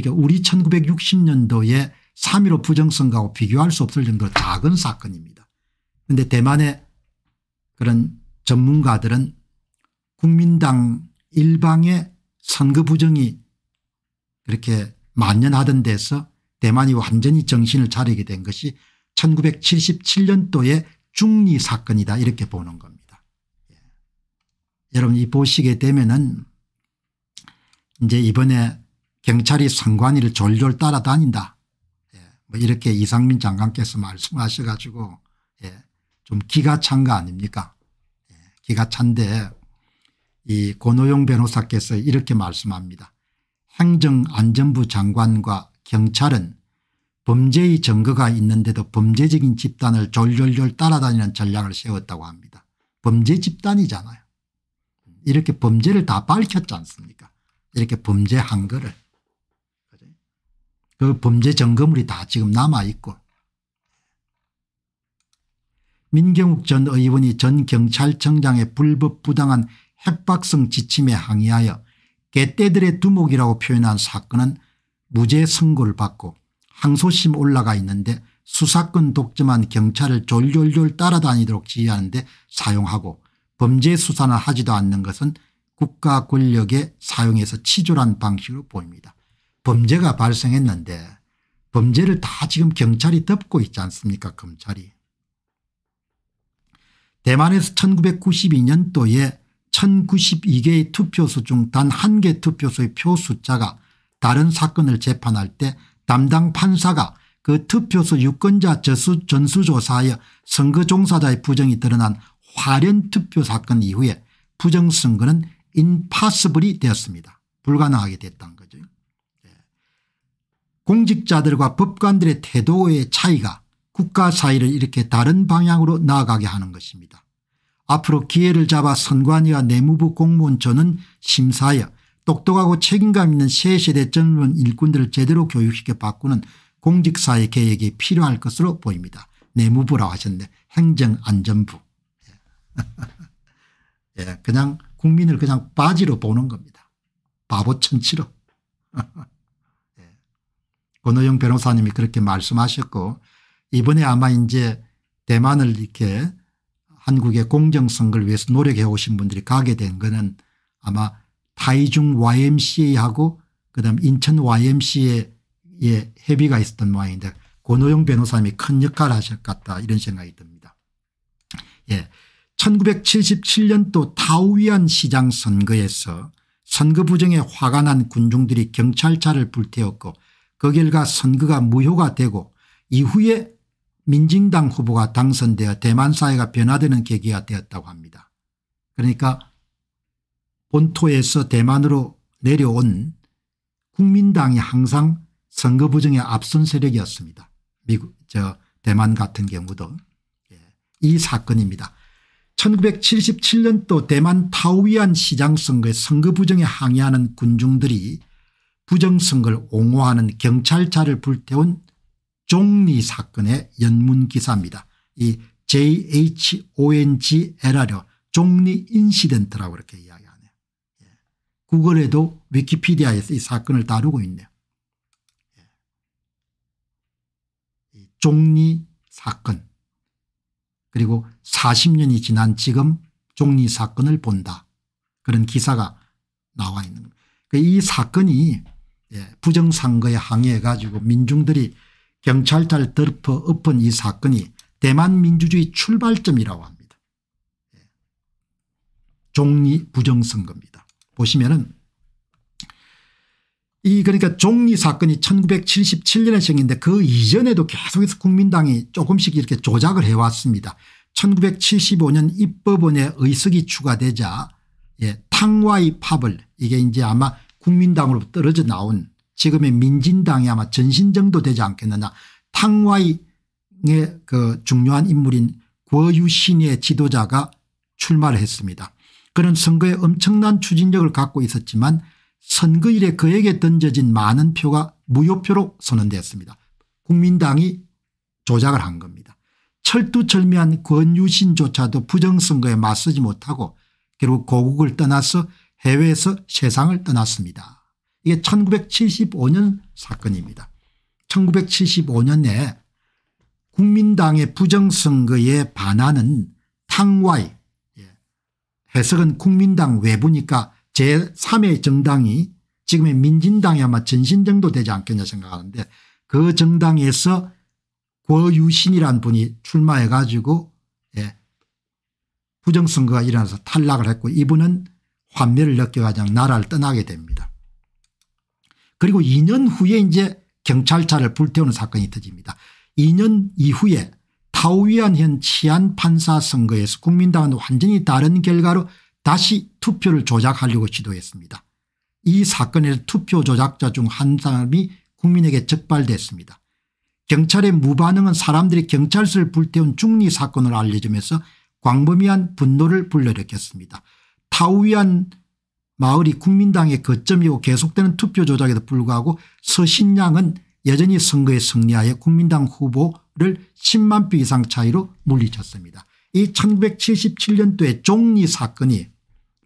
그러니까 우리 1960년도에 3.15 부정선거하고 비교할 수 없을 정도로 작은 사건입니다. 그런데 대만의 그런 전문가들은 국민당 일방의 선거 부정이 그렇게 만연하던 데서 대만이 완전히 정신을 차리게 된 것이 1977년도의 중리 사건이다 이렇게 보는 겁니다. 예. 여러분 이 보시게 되면은 이제 이번에 경찰이 선관위를 졸졸 따라다닌다. 예. 뭐 이렇게 이상민 장관께서 말씀하셔 가지고 예. 좀 기가 찬 거 아닙니까 예. 기가 찬데 이 권호용 변호사께서 이렇게 말씀합니다. 행정안전부 장관과 경찰은 범죄의 증거가 있는데도 범죄적인 집단을 졸졸졸 따라다니는 전략을 세웠다고 합니다. 범죄 집단이잖아요. 이렇게 범죄를 다 밝혔지 않습니까 이렇게 범죄한 거를. 그 범죄 점검물이 다 지금 남아있고 민경욱 전 의원이 전 경찰청장의 불법 부당한 협박성 지침에 항의하여 개떼들의 두목이라고 표현한 사건은 무죄 선고를 받고 항소심 올라가 있는데 수사권 독점한 경찰을 졸졸졸 따라다니도록 지휘하는데 사용하고 범죄 수사는 하지도 않는 것은 국가 권력의 사용에서 치졸한 방식으로 보입니다. 범죄가 발생했는데 범죄를 다 지금 경찰이 덮고 있지 않습니까 검찰이. 대만에서 1992년도에 1092개의 투표소 중 단 한 개 투표소의 표 숫자가 다른 사건을 재판할 때 담당 판사가 그 투표소 유권자 전수조사하여 선거 종사자의 부정이 드러난 화련 투표 사건 이후에 부정선거는 인파스블이 되었습니다. 불가능하게 됐다 공직자들과 법관들의 태도의 차이가 국가 사이를 이렇게 다른 방향으로 나아가게 하는 것입니다. 앞으로 기회를 잡아 선관위와 내무부 공무원처는 심사여 똑똑하고 책임감 있는 새세대 젊은 일꾼들을 제대로 교육시켜 바꾸는 공직사회 개혁이 필요할 것으로 보입니다. 내무부라고 하셨는데 행정안전부. 예, 그냥 국민을 그냥 바지로 보는 겁니다. 바보 천치로. 권호영 변호사님이 그렇게 말씀하셨고 이번에 아마 이제 대만을 이렇게 한국의 공정성을 위해서 노력해 오신 분들이 가게 된 거는 아마 타이중 YMCA하고 그다음 인천 YMCA에 협의가 있었던 모양인데 권호영 변호사님이 큰 역할을 하실 것 같다 이런 생각이 듭니다. 예. 1977년도 타우위안 시장 선거에서 선거 부정에 화가 난 군중들이 경찰차를 불태웠고 그 결과 선거가 무효가 되고 이후에 민진당 후보가 당선되어 대만 사회가 변화되는 계기가 되었다고 합니다. 그러니까 본토에서 대만으로 내려온 국민당이 항상 선거 부정에 앞선 세력이었습니다. 미국 저 대만 같은 경우도 예, 이 사건입니다. 1977년도 대만 타오위안 시장 선거에 선거 부정에 항의하는 군중들이 부정선거를 옹호하는 경찰차를 불태운 종리 사건의 연문기사입니다. 이 JHONGLR요. 종리 인시덴트라고 이렇게 이야기하네요. 예. 구글에도 위키피디아에서 이 사건을 다루고 있네요. 예. 종리 사건 그리고 40년이 지난 지금 종리 사건을 본다. 그런 기사가 나와 있는 겁니다. 그 이 사건이 예, 부정선거에 항의해 가지고 민중들이 경찰차를 덮어 엎은 이 사건이 대만 민주주의 출발점이라고 합니다. 예. 종리 부정선거입니다. 보시면은 이 그러니까 종리 사건이 1977년에 생긴데 그 이전에도 계속해서 국민당이 조금씩 이렇게 조작을 해왔습니다. 1975년 입법원에 의석이 추가되자 예, 탕와이 팝을 이게 이제 아마 국민당으로 떨어져 나온 지금의 민진당이 아마 전신 정도 되지 않겠느냐 탕와이의 그 중요한 인물인 고유신의 지도자가 출마를 했습니다. 그는 선거에 엄청난 추진력을 갖고 있었지만 선거일에 그에게 던져진 많은 표가 무효표로 선언되었습니다. 국민당이 조작을 한 겁니다. 철두철미한 권유신조차도 부정선거에 맞서지 못하고 결국 고국을 떠나서 해외에서 세상을 떠났습니다. 이게 1975년 사건입니다. 1975년에 국민당의 부정선거에 반하는 탕와이 예, 해석은 국민당 외부니까 제3의 정당이 지금의 민진당이 아마 전신 정도 되지 않겠냐 생각하는데 그 정당에서 고유신이라 분이 출마해 가지고 예 부정선거가 일어나서 탈락을 했고 이분은 환멸을 느껴가지고 나라를 떠나게 됩니다. 그리고 2년 후에 이제 경찰차를 불태우는 사건이 터집니다. 2년 이후에 타우위안현 치안판사 선거에서 국민당은 완전히 다른 결과로 다시 투표를 조작하려고 시도했습니다. 이 사건에서 투표 조작자 중 한 사람이 국민에게 적발됐습니다. 경찰의 무반응은 사람들이 경찰서를 불태운 중리 사건을 알려지면서 광범위한 분노를 불러일으켰습니다. 파우위안 마을이 국민당의 거점이고 계속되는 투표 조작에도 불구하고 서신양은 여전히 선거에 승리하여 국민당 후보를 10만 표 이상 차이로 물리쳤습니다. 이 1977년도에 종리 사건이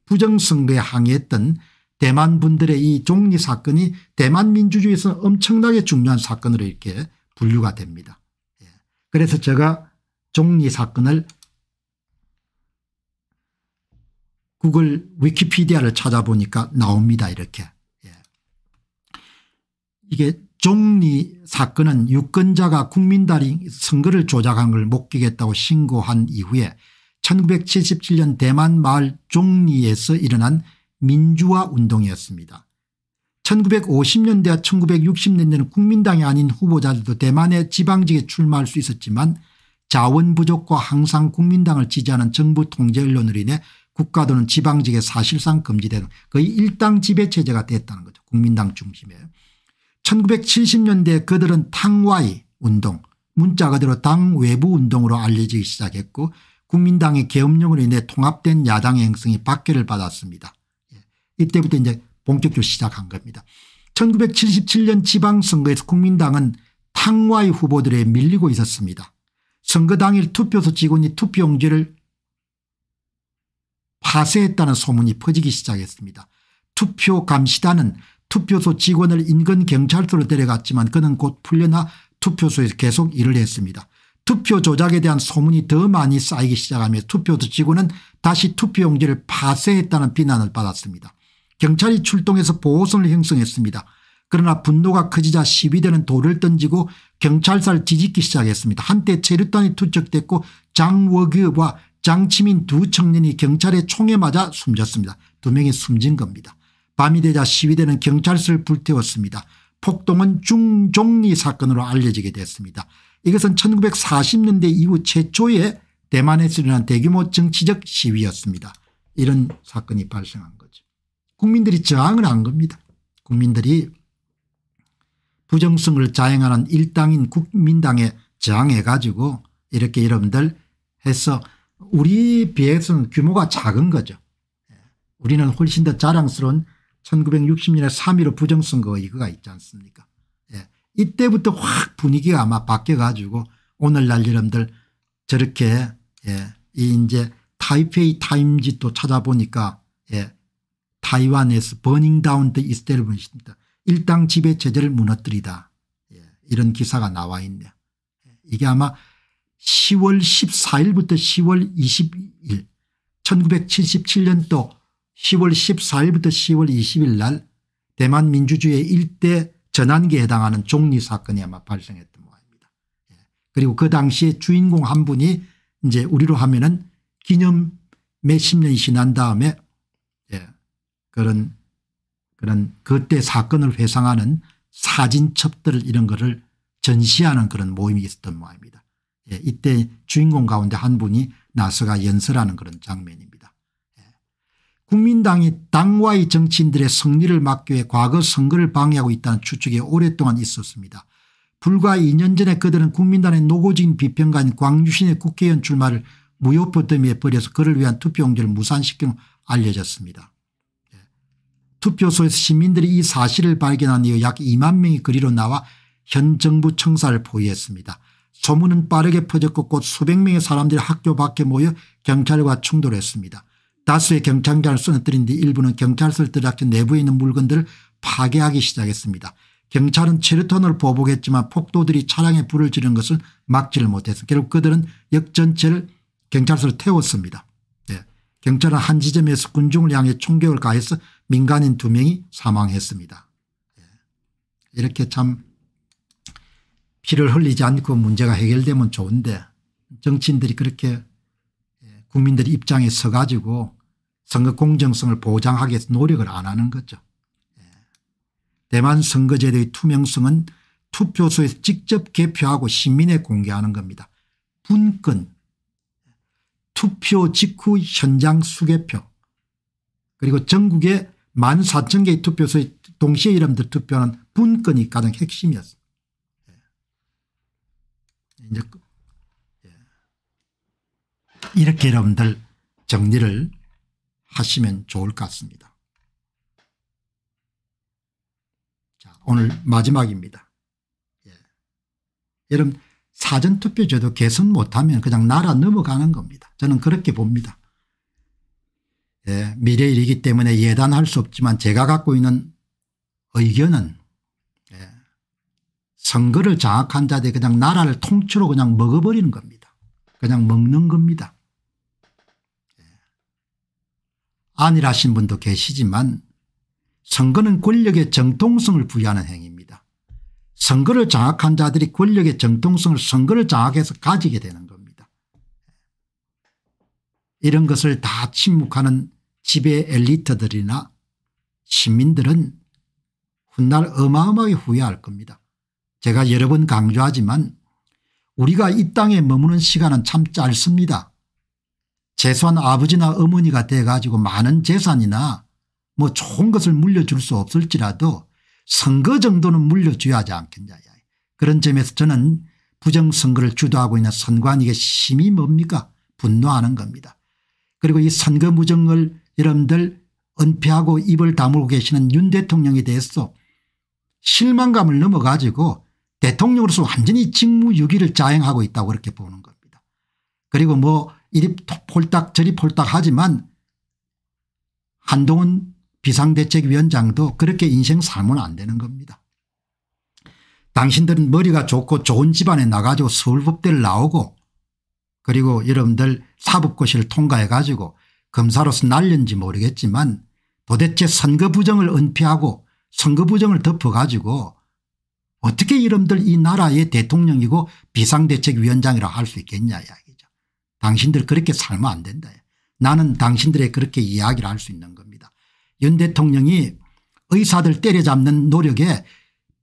부정선거에 항의했던 대만 분들의 이 종리 사건이 대만 민주주의에서 엄청나게 중요한 사건으로 이렇게 분류가 됩니다. 예. 그래서 제가 종리 사건을 구글 위키피디아를 찾아보니까 나옵니다 이렇게. 예. 이게 종리 사건은 유권자가 국민당이 선거를 조작한 걸못 끼겠다고 신고한 이후에 1977년 대만 마을 종리에서 일어난 민주화 운동이었습니다. 1950년대와 1960년대는 국민당이 아닌 후보자들도 대만의 지방직에 출마할 수 있었지만 자원 부족과 항상 국민당을 지지하는 정부 통제 언론으로 인해 국가 또는 지방직에 사실상 금지되는 거의 일당 지배체제가 됐다는 거죠. 국민당 중심에. 1970년대 그들은 탕와이 운동 문자 그대로 당 외부 운동으로 알려지기 시작했고 국민당의 계엄령으로 인해 통합된 야당의 행성이 박해를 받았습니다. 예, 이때부터 이제 본격적으로 시작한 겁니다. 1977년 지방선거에서 국민당은 탕와이 후보들에 밀리고 있었습니다. 선거 당일 투표소 직원이 투표용지를 파쇄했다는 소문이 퍼지기 시작했습니다. 투표 감시단은 투표소 직원을 인근 경찰서로 데려갔지만 그는 곧 풀려나 투표소에서 계속 일을 했습니다. 투표 조작에 대한 소문이 더 많이 쌓이기 시작하며 투표소 직원은 다시 투표용지를 파쇄했다는 비난을 받았습니다. 경찰이 출동해서 보호선을 형성했습니다. 그러나 분노가 커지자 시위대는 돌을 던지고 경찰서를 뒤집기 시작했습니다. 한때 체류탄이 투척됐고 장워규와 장치민 두 청년이 경찰의 총에 맞아 숨졌습니다. 두 명이 숨진 겁니다. 밤이 되자 시위대는 경찰서를 불태웠습니다. 폭동은 중종리 사건으로 알려지게 됐습니다. 이것은 1940년대 이후 최초의 대만에서 일어난 대규모 정치적 시위였습니다. 이런 사건이 발생한 거죠. 국민들이 저항을 한 겁니다. 국민들이 부정성을 자행하는 일당인 국민당에 저항해 가지고 이렇게 여러분들 해서 우리 비해서는 규모가 작은 거죠. 우리는 훨씬 더 자랑스러운 1960년에 3.15 부정선거 이거가 있지 않습니까 예. 이때부터 확 분위기가 아마 바뀌어가지고 오늘날 여러분들 저렇게 예. 이 이제 타이페이 타임지 또 찾아보니까 예. 타이완에서 버닝다운 더 이스테르븐입니다. 일당 지배체제를 무너뜨리다. 예, 이런 기사가 나와 있네요. 예, 이게 아마 10월 14일부터 10월 20일 1977년 도 10월 14일부터 10월 20일 날 대만 민주주의 일대 전환기에 해당하는 종리 사건이 아마 발생했던 모양입니다. 예. 그리고 그 당시에 주인공 한 분이 이제 우리로 하면은 기념 몇십 년이 지난 다음에 예, 그런 그런 그때 사건을 회상하는 사진첩들 이런 거를 전시하는 그런 모임이 있었던 모양입니다. 예, 이때 주인공 가운데 한 분이 나서가 연설하는 그런 장면입니다. 예. 국민당이 당과의 정치인들의 승리를 막기 위해 과거 선거를 방해하고 있다는 추측이 오랫동안 있었습니다. 불과 2년 전에 그들은 국민당의 노고진 비평가인 광주신의 국회의원 출마를 무효표 때문에 버려서 그를 위한 투표용지를 무산시키는 알려졌습니다. 예. 투표소에서 시민들이 이 사실을 발견한 이후 약 2만 명이 거리로 나와 현 정부 청사를 포위했습니다. 소문은 빠르게 퍼졌고 곧 수백 명의 사람들이 학교 밖에 모여 경찰과 충돌했습니다. 다수의 경찰관을 쓰러뜨린 뒤 일부는 경찰서를 들락해 내부에 있는 물건들을 파괴하기 시작했습니다. 경찰은 체르톤을 보복했지만 폭도들이 차량에 불을 지른 것을 막지를 못해서 결국 그들은 역전체를 경찰서를 태웠습니다. 네. 경찰은 한 지점에서 군중을 향해 총격을 가해서 민간인 두 명이 사망했습니다. 네. 이렇게 참 피를 흘리지 않고 문제가 해결되면 좋은데 정치인들이 그렇게 예, 국민들의 입장에 서 가지고 선거 공정성을 보장하기 위해서 노력을 안 하는 거죠. 예. 대만 선거제도의 투명성은 투표소에서 직접 개표하고 시민에 공개하는 겁니다. 분권 투표 직후 현장 수개표 그리고 전국의 만 사천 개의 투표소의 동시에 이름들 투표는 분권이 가장 핵심이었습니다. 이제 그, 예. 이렇게 여러분들 정리를 하시면 좋을 것 같습니다. 자, 오늘 마지막입니다. 예. 여러분 사전투표제도 개선 못하면 그냥 나라 넘어가는 겁니다. 저는 그렇게 봅니다. 예, 미래일이기 때문에 예단할 수 없지만 제가 갖고 있는 의견은 선거를 장악한 자들이 그냥 나라를 통째로 그냥 먹어버리는 겁니다. 그냥 먹는 겁니다. 예. 안일하신 분도 계시지만 선거는 권력의 정통성을 부여하는 행위입니다. 선거를 장악한 자들이 권력의 정통성을 선거를 장악해서 가지게 되는 겁니다. 예. 이런 것을 다 침묵하는 지배 엘리트들이나 시민들은 훗날 어마어마하게 후회할 겁니다. 제가 여러 번 강조하지만 우리가 이 땅에 머무는 시간은 참 짧습니다. 재수한 아버지나 어머니가 돼가지고 많은 재산이나 뭐 좋은 것을 물려줄 수 없을지라도 선거 정도는 물려줘야 하지 않겠냐. 그런 점에서 저는 부정선거를 주도하고 있는 선관위의 심이 뭡니까 분노하는 겁니다. 그리고 이 선거 무정을 여러분들 은폐하고 입을 다물고 계시는 윤 대통령에 대해서 실망감을 넘어가지고 대통령으로서 완전히 직무유기를 자행하고 있다고 그렇게 보는 겁니다. 그리고 뭐 이리 폴딱 저리 폴딱 하지만 한동훈 비상대책위원장도 그렇게 인생 살면 안 되는 겁니다. 당신들은 머리가 좋고 좋은 집안에 나가지고 서울법대를 나오고 그리고 여러분들 사법고시를 통과해 가지고 검사로서 날렸는지 모르겠지만 도대체 선거 부정을 은폐하고 선거 부정을 덮어 가지고 어떻게 이름들 이 나라의 대통령이고 비상대책위원장이라 할 수 있겠냐 이야기죠. 당신들 그렇게 살면 안 된다. 나는 당신들의 그렇게 이야기를 할 수 있는 겁니다. 윤 대통령이 의사들 때려잡는 노력에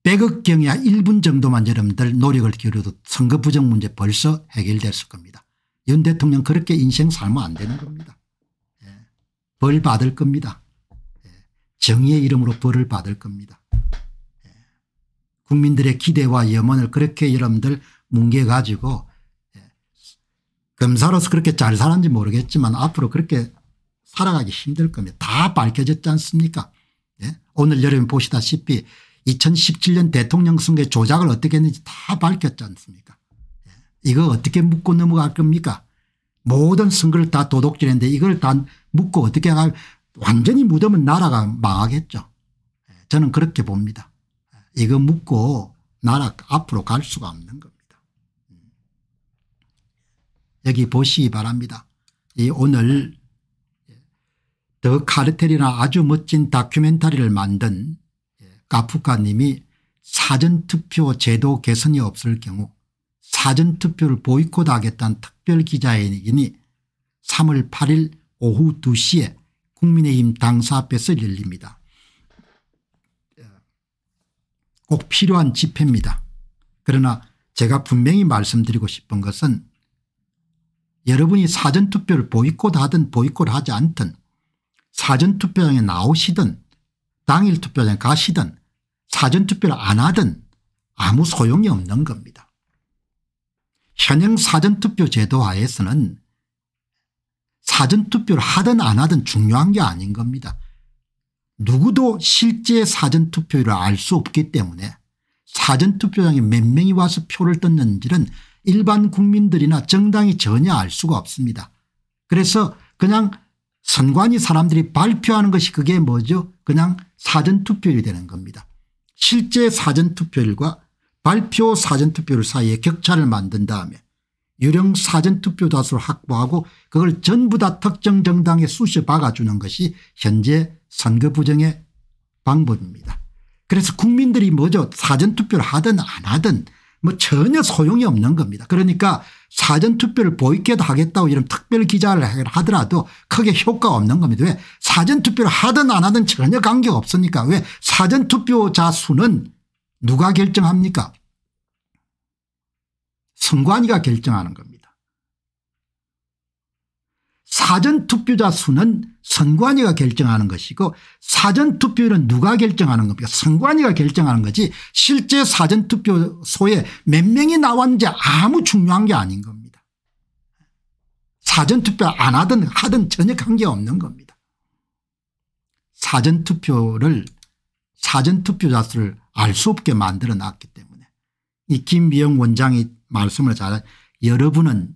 100억경이야 1분 정도만 여러분들 노력을 기울여도 선거 부정 문제 벌써 해결됐을 겁니다. 윤 대통령 그렇게 인생 살면 안 되는 겁니다. 예. 벌 받을 겁니다. 예. 정의의 이름으로 벌을 받을 겁니다. 국민들의 기대와 염원을 그렇게 여러분들 뭉개가지고 예, 검사로서 그렇게 잘 사는지 모르겠지만 앞으로 그렇게 살아가기 힘들 겁니다. 다 밝혀졌지 않습니까 예? 오늘 여러분 보시다시피 2017년 대통령 선거의 조작을 어떻게 했는지 다 밝혔지 않습니까 예. 이거 어떻게 묻고 넘어갈 겁니까 모든 선거를 다 도둑질했는데 이걸 다 묻고 어떻게 할 완전히 묻으면 나라가 망하겠죠. 예. 저는 그렇게 봅니다. 이거 묻고 나라 앞으로 갈 수가 없는 겁니다. 음. 여기 보시기 바랍니다. 이 오늘 더 카르텔이나 아주 멋진 다큐멘터리를 만든 카프카님이 예, 사전투표 제도 개선이 없을 경우 사전투표를 보이콧하겠다는 특별기자회견이 3월 8일 오후 2시에 국민의힘 당사 앞에서 열립니다. 꼭 필요한 집회입니다. 그러나 제가 분명히 말씀드리고 싶은 것은 여러분이 사전투표를 보이콧 하든 보이콧 하지 않든 사전투표장에 나오시든 당일투표장에 가시든 사전투표를 안 하든 아무 소용이 없는 겁니다. 현행 사전투표 제도 하에서는 사전투표를 하든 안 하든 중요한 게 아닌 겁니다. 누구도 실제 사전투표율을 알 수 없기 때문에 사전투표장에 몇 명이 와서 표를 떴는지는 일반 국민들이나 정당이 전혀 알 수가 없습니다. 그래서 그냥 선관위 사람들이 발표하는 것이 그게 뭐죠 그냥 사전투표율이 되는 겁니다. 실제 사전투표율과 발표 사전투표율 사이에 격차를 만든 다음에 유령 사전투표 다수를 확보하고 그걸 전부 다 특정 정당에 쑤셔 박아주는 것이 현재 선거 부정의 방법입니다. 그래서 국민들이 뭐죠 사전투표를 하든 안 하든 뭐 전혀 소용이 없는 겁니다. 그러니까 사전투표를 보이게도 하겠다고 이런 특별기자를 하더라도 크게 효과가 없는 겁니다. 왜 사전투표를 하든 안 하든 전혀 관계가 없으니까 왜 사전투표자 수는 누가 결정합니까 선관위가 결정하는 겁니다. 사전투표자 수는 선관위가 결정하는 것이고 사전투표율은 누가 결정하는 겁니까 선관위가 결정하는 거지 실제 사전투표소에 몇 명이 나왔는지 아무 중요한 게 아닌 겁니다. 사전투표 안 하든 하든 전혀 관계없는 겁니다. 사전투표를 사전투표자 수를 알 수 없게 만들어 놨기 때문에 이 김미영 원장이 말씀을 잘 여러분은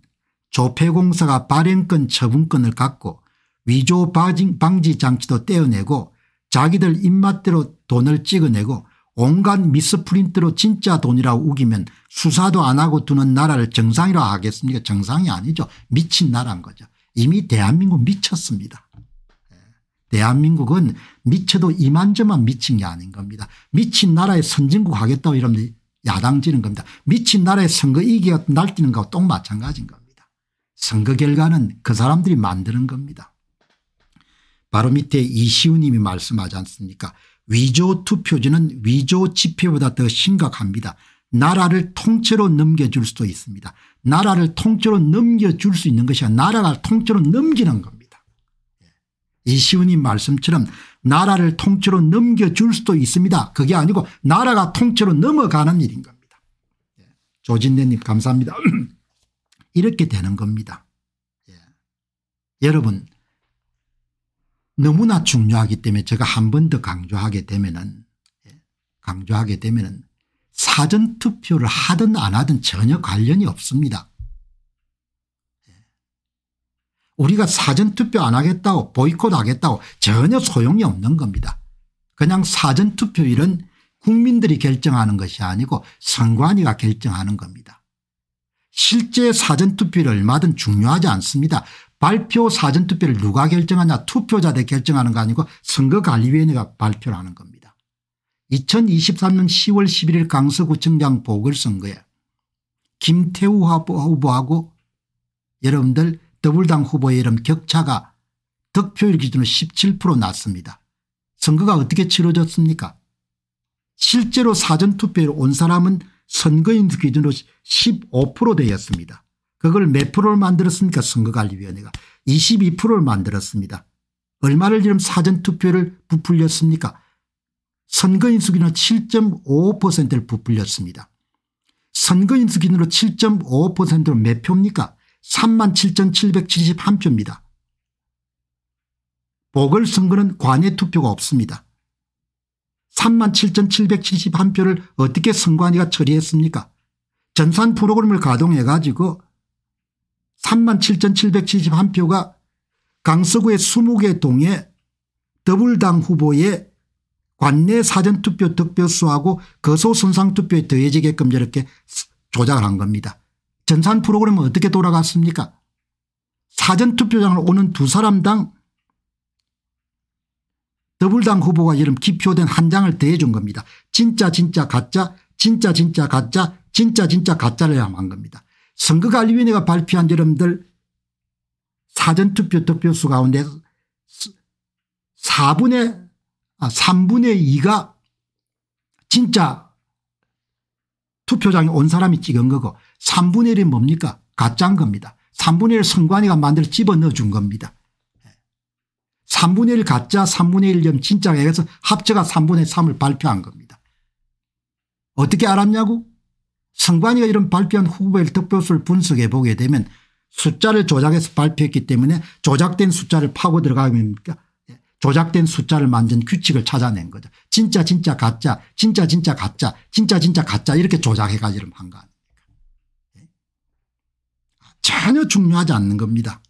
조폐공사가 발행권 처분권을 갖고 위조 방지 장치도 떼어내고 자기들 입맛대로 돈을 찍어내고 온갖 미스프린트로 진짜 돈이라고 우기면 수사도 안 하고 두는 나라를 정상이라 하겠습니까 정상이 아니죠 미친 나라인 거죠 이미 대한민국 미쳤습니다. 예. 대한민국은 미쳐도 이만저만 미친 게 아닌 겁니다. 미친 나라에 선진국 하겠다고 이러면 야당지는 겁니다. 미친 나라에 선거 이기가 날뛰는 거하고 똑 마찬가지인 겁니다. 선거 결과는 그 사람들이 만드는 겁니다. 바로 밑에 이시우님이 말씀하지 않습니까 위조 투표지는 위조 지폐보다 더 심각합니다. 나라를 통째로 넘겨줄 수도 있습니다. 나라를 통째로 넘겨줄 수 있는 것이 아니라 나라가 통째로 넘기는 겁니다. 예. 이시우님 말씀처럼 나라를 통째로 넘겨줄 수도 있습니다. 그게 아니고 나라가 통째로 넘어가는 일인 겁니다. 예. 조진대님 감사합니다. 이렇게 되는 겁니다. 예. 여러분 너무나 중요하기 때문에 제가 한 번 더 강조하게 되면은 예. 강조하게 되면은 사전투표를 하든 안 하든 전혀 관련이 없습니다. 예. 우리가 사전투표 안 하겠다고 보이콧 하겠다고 전혀 소용이 없는 겁니다. 그냥 사전투표일은 국민들이 결정하는 것이 아니고 선관위가 결정하는 겁니다. 실제 사전투표를 맡은 중요하지 않습니다. 발표 사전투표를 누가 결정하냐 투표자 들 결정하는 거 아니고 선거관리위원회가 발표를 하는 겁니다. 2023년 10월 11일 강서구청장 보궐선거에 김태우 후보하고 여러분들 더불당 후보의 이름 격차가 득표율 기준으로 17% 났습니다. 선거가 어떻게 치러졌습니까 실제로 사전투표에 온 사람은 선거인수 기준으로 15% 되었습니다. 그걸 몇 프로를 만들었습니까 선거관리위원회가 22%를 만들었습니다. 얼마를 지금 사전투표를 부풀렸습니까 선거인수 기준으로 7.5%를 부풀렸습니다. 선거인수 기준으로 7.5%로 몇 표입니까 37,771표입니다. 보궐선거는 관외투표가 없습니다. 37,771표를 어떻게 선관위가 처리했습니까 전산 프로그램을 가동해 가지고 37,771표가 강서구의 20개 동에 더블당 후보의 관내 사전투표 득표수하고 거소선상투표에 더해지게끔 이렇게 조작을 한 겁니다. 전산 프로그램은 어떻게 돌아갔습니까 사전투표장을 오는 두 사람당 더불당 후보가 이름 기표된 한 장을 대해준 겁니다. 진짜 진짜 가짜 진짜 진짜 가짜 진짜 진짜 가짜를 한 겁니다. 선거관리위원회가 발표한 여러분들 사전투표 득표수 가운데 4분의 3분의 아, 2가 진짜 투표장에 온 사람이 찍은 거고 3분의 1이 뭡니까 가짜인 겁니다. 3분의 1 선관위가 만들어 집어넣어 준 겁니다. 3분의 1 가짜 3분의 1점 진짜가 해서 합쳐가 3분의 3을 발표한 겁니다. 어떻게 알았냐고? 성관이가 이런 발표한 후보의 득표수를 분석해 보게 되면 숫자를 조작해서 발표했기 때문에 조작된 숫자를 파고 들어가니까 예. 조작된 숫자를 만든 규칙을 찾아낸 거죠. 진짜 진짜 가짜 진짜 진짜 가짜 진짜 진짜 가짜 이렇게 조작해가지고 한 거 아닙니까. 예. 전혀 중요하지 않는 겁니다.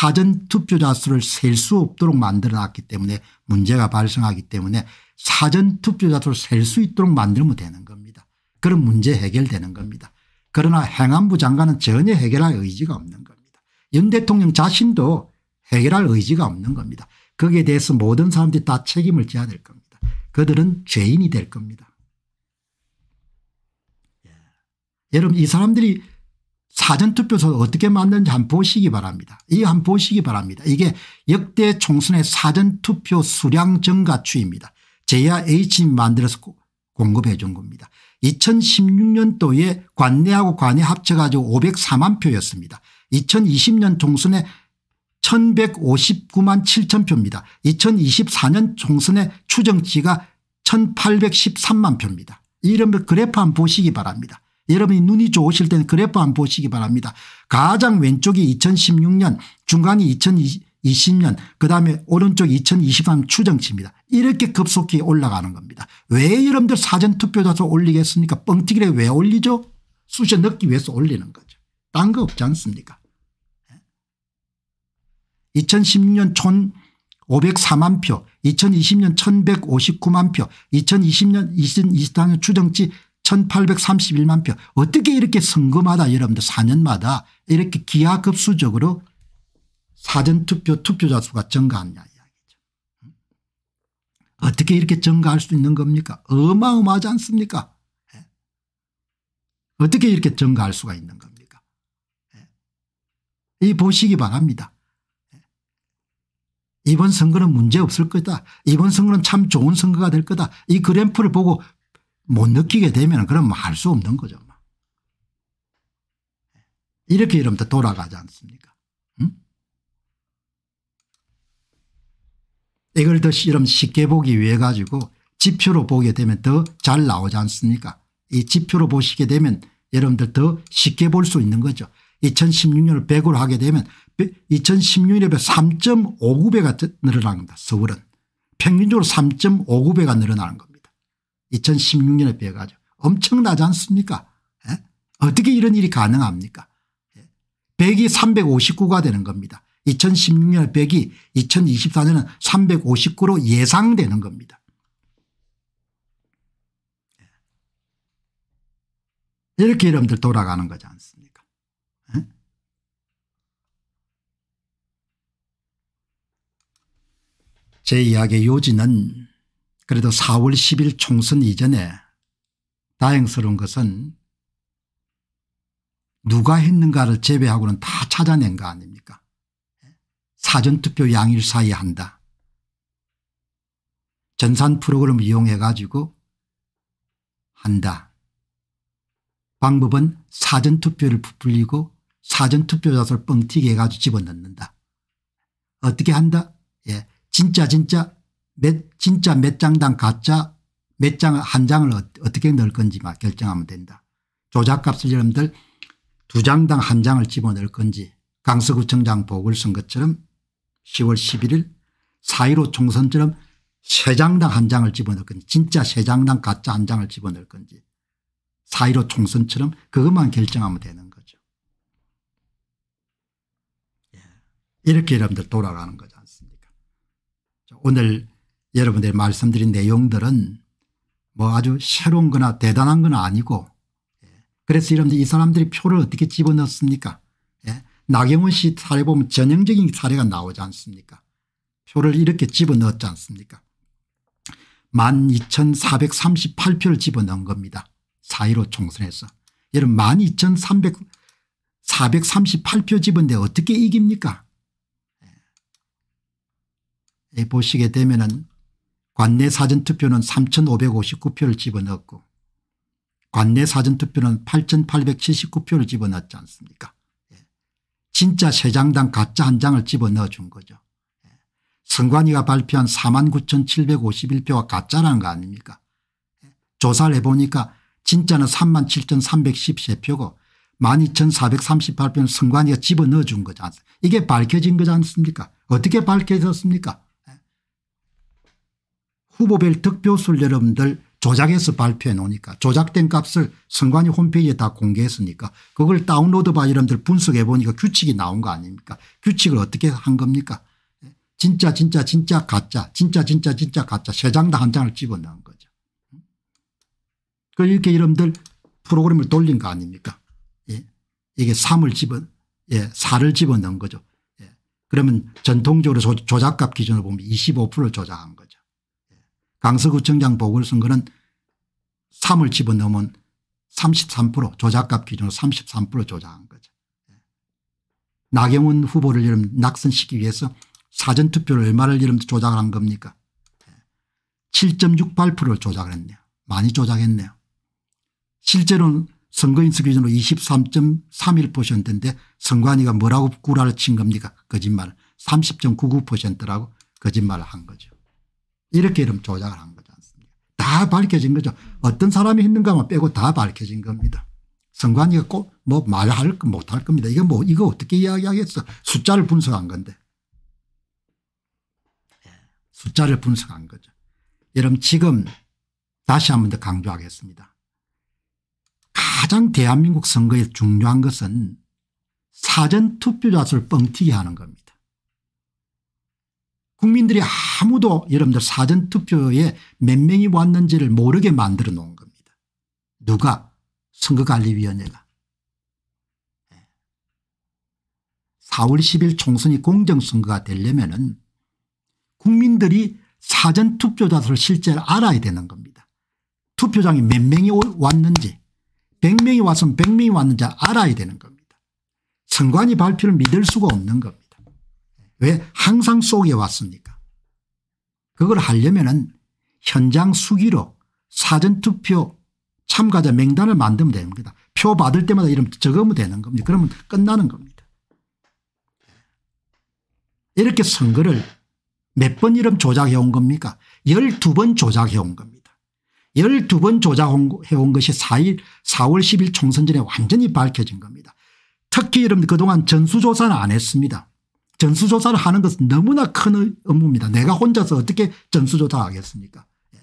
사전 투표자 수를 셀 수 없도록 만들어놨기 때문에 문제가 발생하기 때문에 사전 투표자 수를 셀 수 있도록 만들면 되는 겁니다. 그런 문제 해결되는 겁니다. 그러나 행안부 장관은 전혀 해결할 의지가 없는 겁니다. 윤 대통령 자신도 해결할 의지가 없는 겁니다. 거기에 대해서 모든 사람들이 다 책임을 져야 될 겁니다. 그들은 죄인이 될 겁니다. 예. 여러분 이 사람들이 사전투표소 어떻게 만드는지 한번 보시기 바랍니다. 이 한번 보시기 바랍니다. 이게 역대 총선의 사전투표 수량 증가 추입니다. 제야 H 만들어서 공급해 준 겁니다. 2016년도에 관내하고 관내 합쳐가지고 504만 표였습니다. 2020년 총선에 1159만 7천 표입니다. 2024년 총선의 추정치가 1813만 표입니다. 이런 그래프 한번 보시기 바랍니다. 여러분이 눈이 좋으실 때는 그래프 한 번 보시기 바랍니다. 가장 왼쪽이 2016년 중간이 2020년 그다음에 오른쪽 2023 추정치입니다. 이렇게 급속히 올라가는 겁니다. 왜 여러분들 사전투표자서 올리겠습니까 뻥튀기를 왜 올리죠 수저 넣기 위해서 올리는 거죠. 딴 거 없지 않습니까 2016년 촌 504만 표, 2020년 1159만 표, 2020년 2024년 추정치 1831만 표 어떻게 이렇게 선거마다 여러분들 4년마다 이렇게 기하급수적으로 사전투표 투표자 수가 증가하냐 이야기죠. 어떻게 이렇게 증가할 수 있는 겁니까 어마어마하지 않습니까 예. 어떻게 이렇게 증가할 수가 있는 겁니까 예. 이 보시기 바랍니다. 예. 이번 선거는 문제 없을 거다. 이번 선거는 참 좋은 선거가 될 거다. 이 그래프를 보고 못 느끼게 되면 그럼 뭐 할수 없는 거죠. 뭐. 이렇게 이러면 돌아가지 않습니까? 응? 이걸 더 쉽게 보기 위해 가지고 지표로 보게 되면 더 잘 나오지 않습니까? 이 지표로 보시게 되면 여러분들 더 쉽게 볼 수 있는 거죠. 2016년을 100으로 하게 되면 2016년에 3.59배가 늘어납니다. 서울은. 평균적으로 3.59배가 늘어나는 겁니다. 2016년에 비해가지고 엄청나지 않습니까 에? 예? 어떻게 이런 일이 가능합니까 100이 예? 359가 되는 겁니다. 2016년 100이 2024년은 359로 예상되는 겁니다. 예? 이렇게 여러분들 돌아가는 거지 않습니까 에? 제 이야기의 요지는 그래도 4월 10일 총선 이전에 다행스러운 것은 누가 했는가를 제외하고는 다 찾아낸 거 아닙니까 사전투표 양일 사이에 한다. 전산 프로그램 이용해 가지고 한다. 방법은 사전투표를 부풀리고 사전투표자를 뻥튀기 해가지고 집어넣는다. 어떻게 한다? 예. 진짜 진짜 몇 진짜 몇 장당 가짜 몇 장 한 장을 어, 어떻게 넣을 건지 막 결정하면 된다. 조작값을 여러분들 두 장당 한 장을 집어넣을 건지 강서구청장 보궐선거처럼 10월 11일 4.15 총선처럼 세 장당 한 장을 집어넣을 건지 진짜 세 장당 가짜 한 장을 집어넣을 건지 4.15 총선처럼 그것만 결정하면 되는 거죠. 예. 이렇게 여러분들 돌아가는 거지 않습니까 오늘 여러분들이 말씀드린 내용들은 뭐 아주 새로운 거나 대단한 건 아니고 예. 그래서 여러분들 이 사람들이 표를 어떻게 집어넣습니까 예? 나경원 씨 사례 보면 전형적인 사례가 나오지 않습니까 표를 이렇게 집어넣었지 않습니까 12,438표를 집어넣은 겁니다. 4.15 총선에서. 여러분 12,438표 집은데 어떻게 이깁니까 예. 예, 보시게 되면 은 관내 사전투표는 3,559표를 집어넣었고 관내 사전투표는 8,879표를 집어넣지 않습니까 예. 진짜 세장당 가짜 한 장을 집어넣어준 거죠. 예. 선관위가 발표한 49,751표가 가짜라는 거 아닙니까 예. 조사를 해보니까 진짜는 37,313표고 12,438표는 선관위가 집어넣어준 거지 않습니까 이게 밝혀진 거지 않습니까 어떻게 밝혀졌습니까 후보별 득표수를 여러분들 조작해서 발표해 놓으니까 조작된 값을 선관위 홈페이지에 다 공개했으니까 그걸 다운로드 바 여러분들 분석해 보니까 규칙이 나온 거 아닙니까 규칙을 어떻게 한 겁니까 진짜 진짜 진짜 가짜 진짜 진짜 진짜 가짜 세 장 다 한 장을 집어넣은 거죠. 그 이렇게 여러분들 프로그램을 돌린 거 아닙니까 예. 이게 3을 집어 예. 4를 집어넣은 거죠. 예. 그러면 전통적으로 조, 작값 기준으로 보면 25%를 조작한 거죠. 강서구청장 보궐선거는 3을 집어넣으면 33% 조작값 기준으로 33% 조작한 거죠. 예. 나경원 후보를 이름 낙선시키기 위해서 사전투표를 얼마를 이름 조작을 한 겁니까 7.68%를 예. 조작을 했네요. 많이 조작했네요. 실제로는 선거인수 기준으로 23.31%인데 선관위가 뭐라고 구라를 친 겁니까 거짓말 30.99%라고 거짓말을 한 거죠. 이렇게 이름 조작을 한 거지 않습니까 다 밝혀진 거죠. 어떤 사람이 했는가만 빼고 다 밝혀진 겁니다. 선관위가 꼭 뭐 말할 못할 겁니다. 이거 뭐 이거 어떻게 이야기하겠어 숫자를 분석한 건데. 숫자를 분석한 거죠. 여러분 지금 다시 한 번 더 강조하겠습니다. 가장 대한민국 선거에 중요한 것은 사전투표자 수를 뻥튀기 하는 겁니다. 국민들이 아무도 여러분들 사전투표에 몇 명이 왔는지를 모르게 만들어 놓은 겁니다. 누가? 선거관리위원회가. 4월 예. 10일 총선이 공정선거가 되려면 은 국민들이 사전투표자들을 실제로 알아야 되는 겁니다. 투표장에 몇 명이 왔는지 100명이 왔으면 100명이 왔는지 알아야 되는 겁니다. 선관위 발표를 믿을 수가 없는 겁니다. 왜 항상 속에 왔습니까 그걸 하려면 은 현장 수기로 사전투표 참가자 명단을 만들면 되는 겁니다. 표 받을 때마다 이름 적으면 되는 겁니다. 그러면 끝나는 겁니다. 이렇게 선거를 몇 번 이름 조작해 온 겁니까 12번 조작해 온 겁니다. 12번 조작해 온 것이 4일 4월 10일 총선 전에 완전히 밝혀진 겁니다. 특히 여러분 그동안 전수조사는 안 했습니다. 전수조사를 하는 것은 너무나 큰 업무입니다. 내가 혼자서 어떻게 전수조사하겠습니까? 예.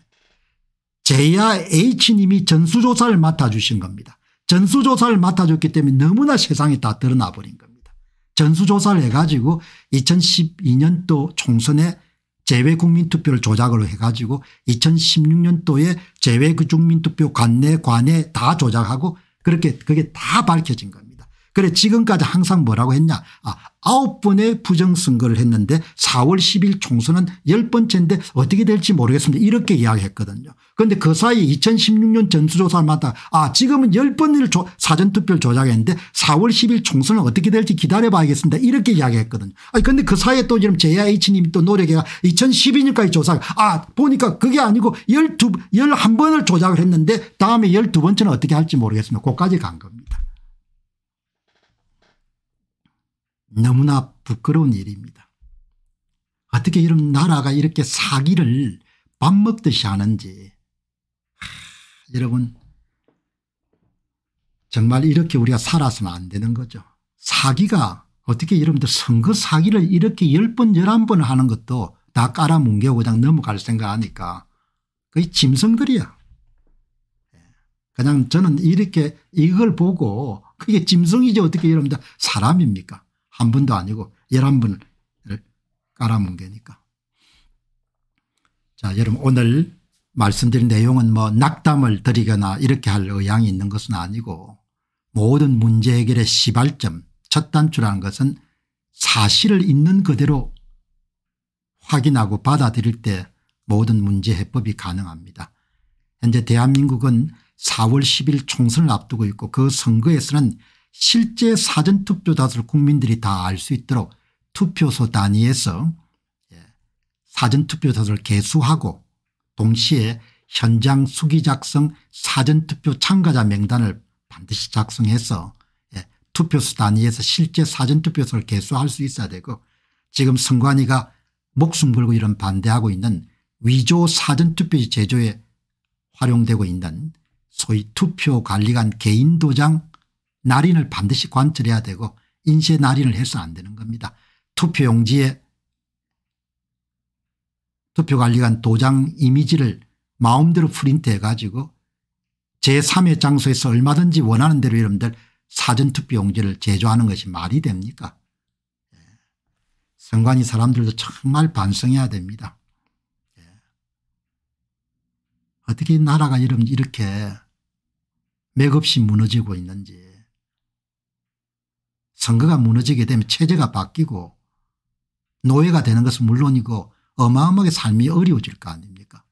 제야 H님이 전수조사를 맡아주신 겁니다. 전수조사를 맡아줬기 때문에 너무나 세상에 다 드러나 버린 겁니다. 전수조사를 해가지고 2012년도 총선에 재외국민투표를 조작으로 해가지고 2016년도에 재외국민투표 관내 관에 다 조작하고 그렇게 그게 다 밝혀진 겁니다. 그래 지금까지 항상 뭐라고 했냐 아 아홉 번의 부정선거를 했는데 4월 10일 총선은 열번째인데 어떻게 될지 모르겠습니다 이렇게 이야기했거든요. 그런데 그 사이 2016년 전수조사마다 를아 아, 지금은 열번을 사전투표를 조작했는데 4월 10일 총선은 어떻게 될지 기다려봐야겠습니다 이렇게 이야기했거든요. 아니 근데 그 사이에 또 지금 JIH님이 또 노력해가 2012년까지 조사 아 보니까 그게 아니고 12, 11번을 조작을 했는데 다음에 12번째는 어떻게 할지 모르겠습니다. 그까지 간 겁니다. 너무나 부끄러운 일입니다. 어떻게 이런 나라가 이렇게 사기를 밥 먹듯이 하는지 하, 여러분 정말 이렇게 우리가 살아서는 안 되는 거죠. 사기가 어떻게 여러분들 선거 사기를 이렇게 10번 11번 하는 것도 다 깔아뭉개고 그냥 넘어갈 생각하니까 거의 짐승들이야. 예. 그냥 저는 이렇게 이걸 보고 그게 짐승이지 어떻게 여러분들 사람입니까 한분도 아니고 열한 분을 깔아뭉개니까. 자 여러분 오늘 말씀드린 내용은 뭐 낙담을 드리거나 이렇게 할 의향이 있는 것은 아니고 모든 문제 해결의 시발점 첫 단추라는 것은 사실을 있는 그대로 확인하고 받아들일 때 모든 문제 해법이 가능합니다. 현재 대한민국은 4월 10일 총선을 앞두고 있고 그 선거에서는 실제 사전투표 다수를 국민들이 다 알 수 있도록 투표소 단위에서 예, 사전투표 다수를 개수하고 동시에 현장 수기 작성 사전투표 참가자 명단을 반드시 작성해서 예, 투표소 단위에서 실제 사전투표소를 개수할 수 있어야 되고 지금 선관위가 목숨 걸고 이런 반대하고 있는 위조 사전투표 제조에 활용되고 있는 소위 투표관리관 개인도장 날인을 반드시 관철해야 되고 인쇄 날인을 해서 안 되는 겁니다. 투표용지에 투표관리관 도장 이미지를 마음대로 프린트해 가지고 제3의 장소에서 얼마든지 원하는 대로 여러분들 사전투표용지를 제조하는 것이 말이 됩니까 예. 선관위 사람들도 정말 반성해야 됩니다. 예. 어떻게 나라가 여러분 이렇게 맥없이 무너지고 있는지 선거가 무너지게 되면 체제가 바뀌고 노예가 되는 것은 물론이고 어마어마하게 삶이 어려워질 거 아닙니까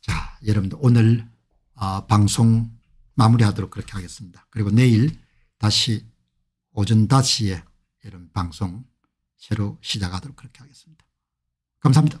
자 여러분들 오늘 어, 방송 마무리하도록 그렇게 하겠습니다. 그리고 내일 다시 오전 5시에 이런 방송 새로 시작하도록 그렇게 하겠습니다. 감사합니다.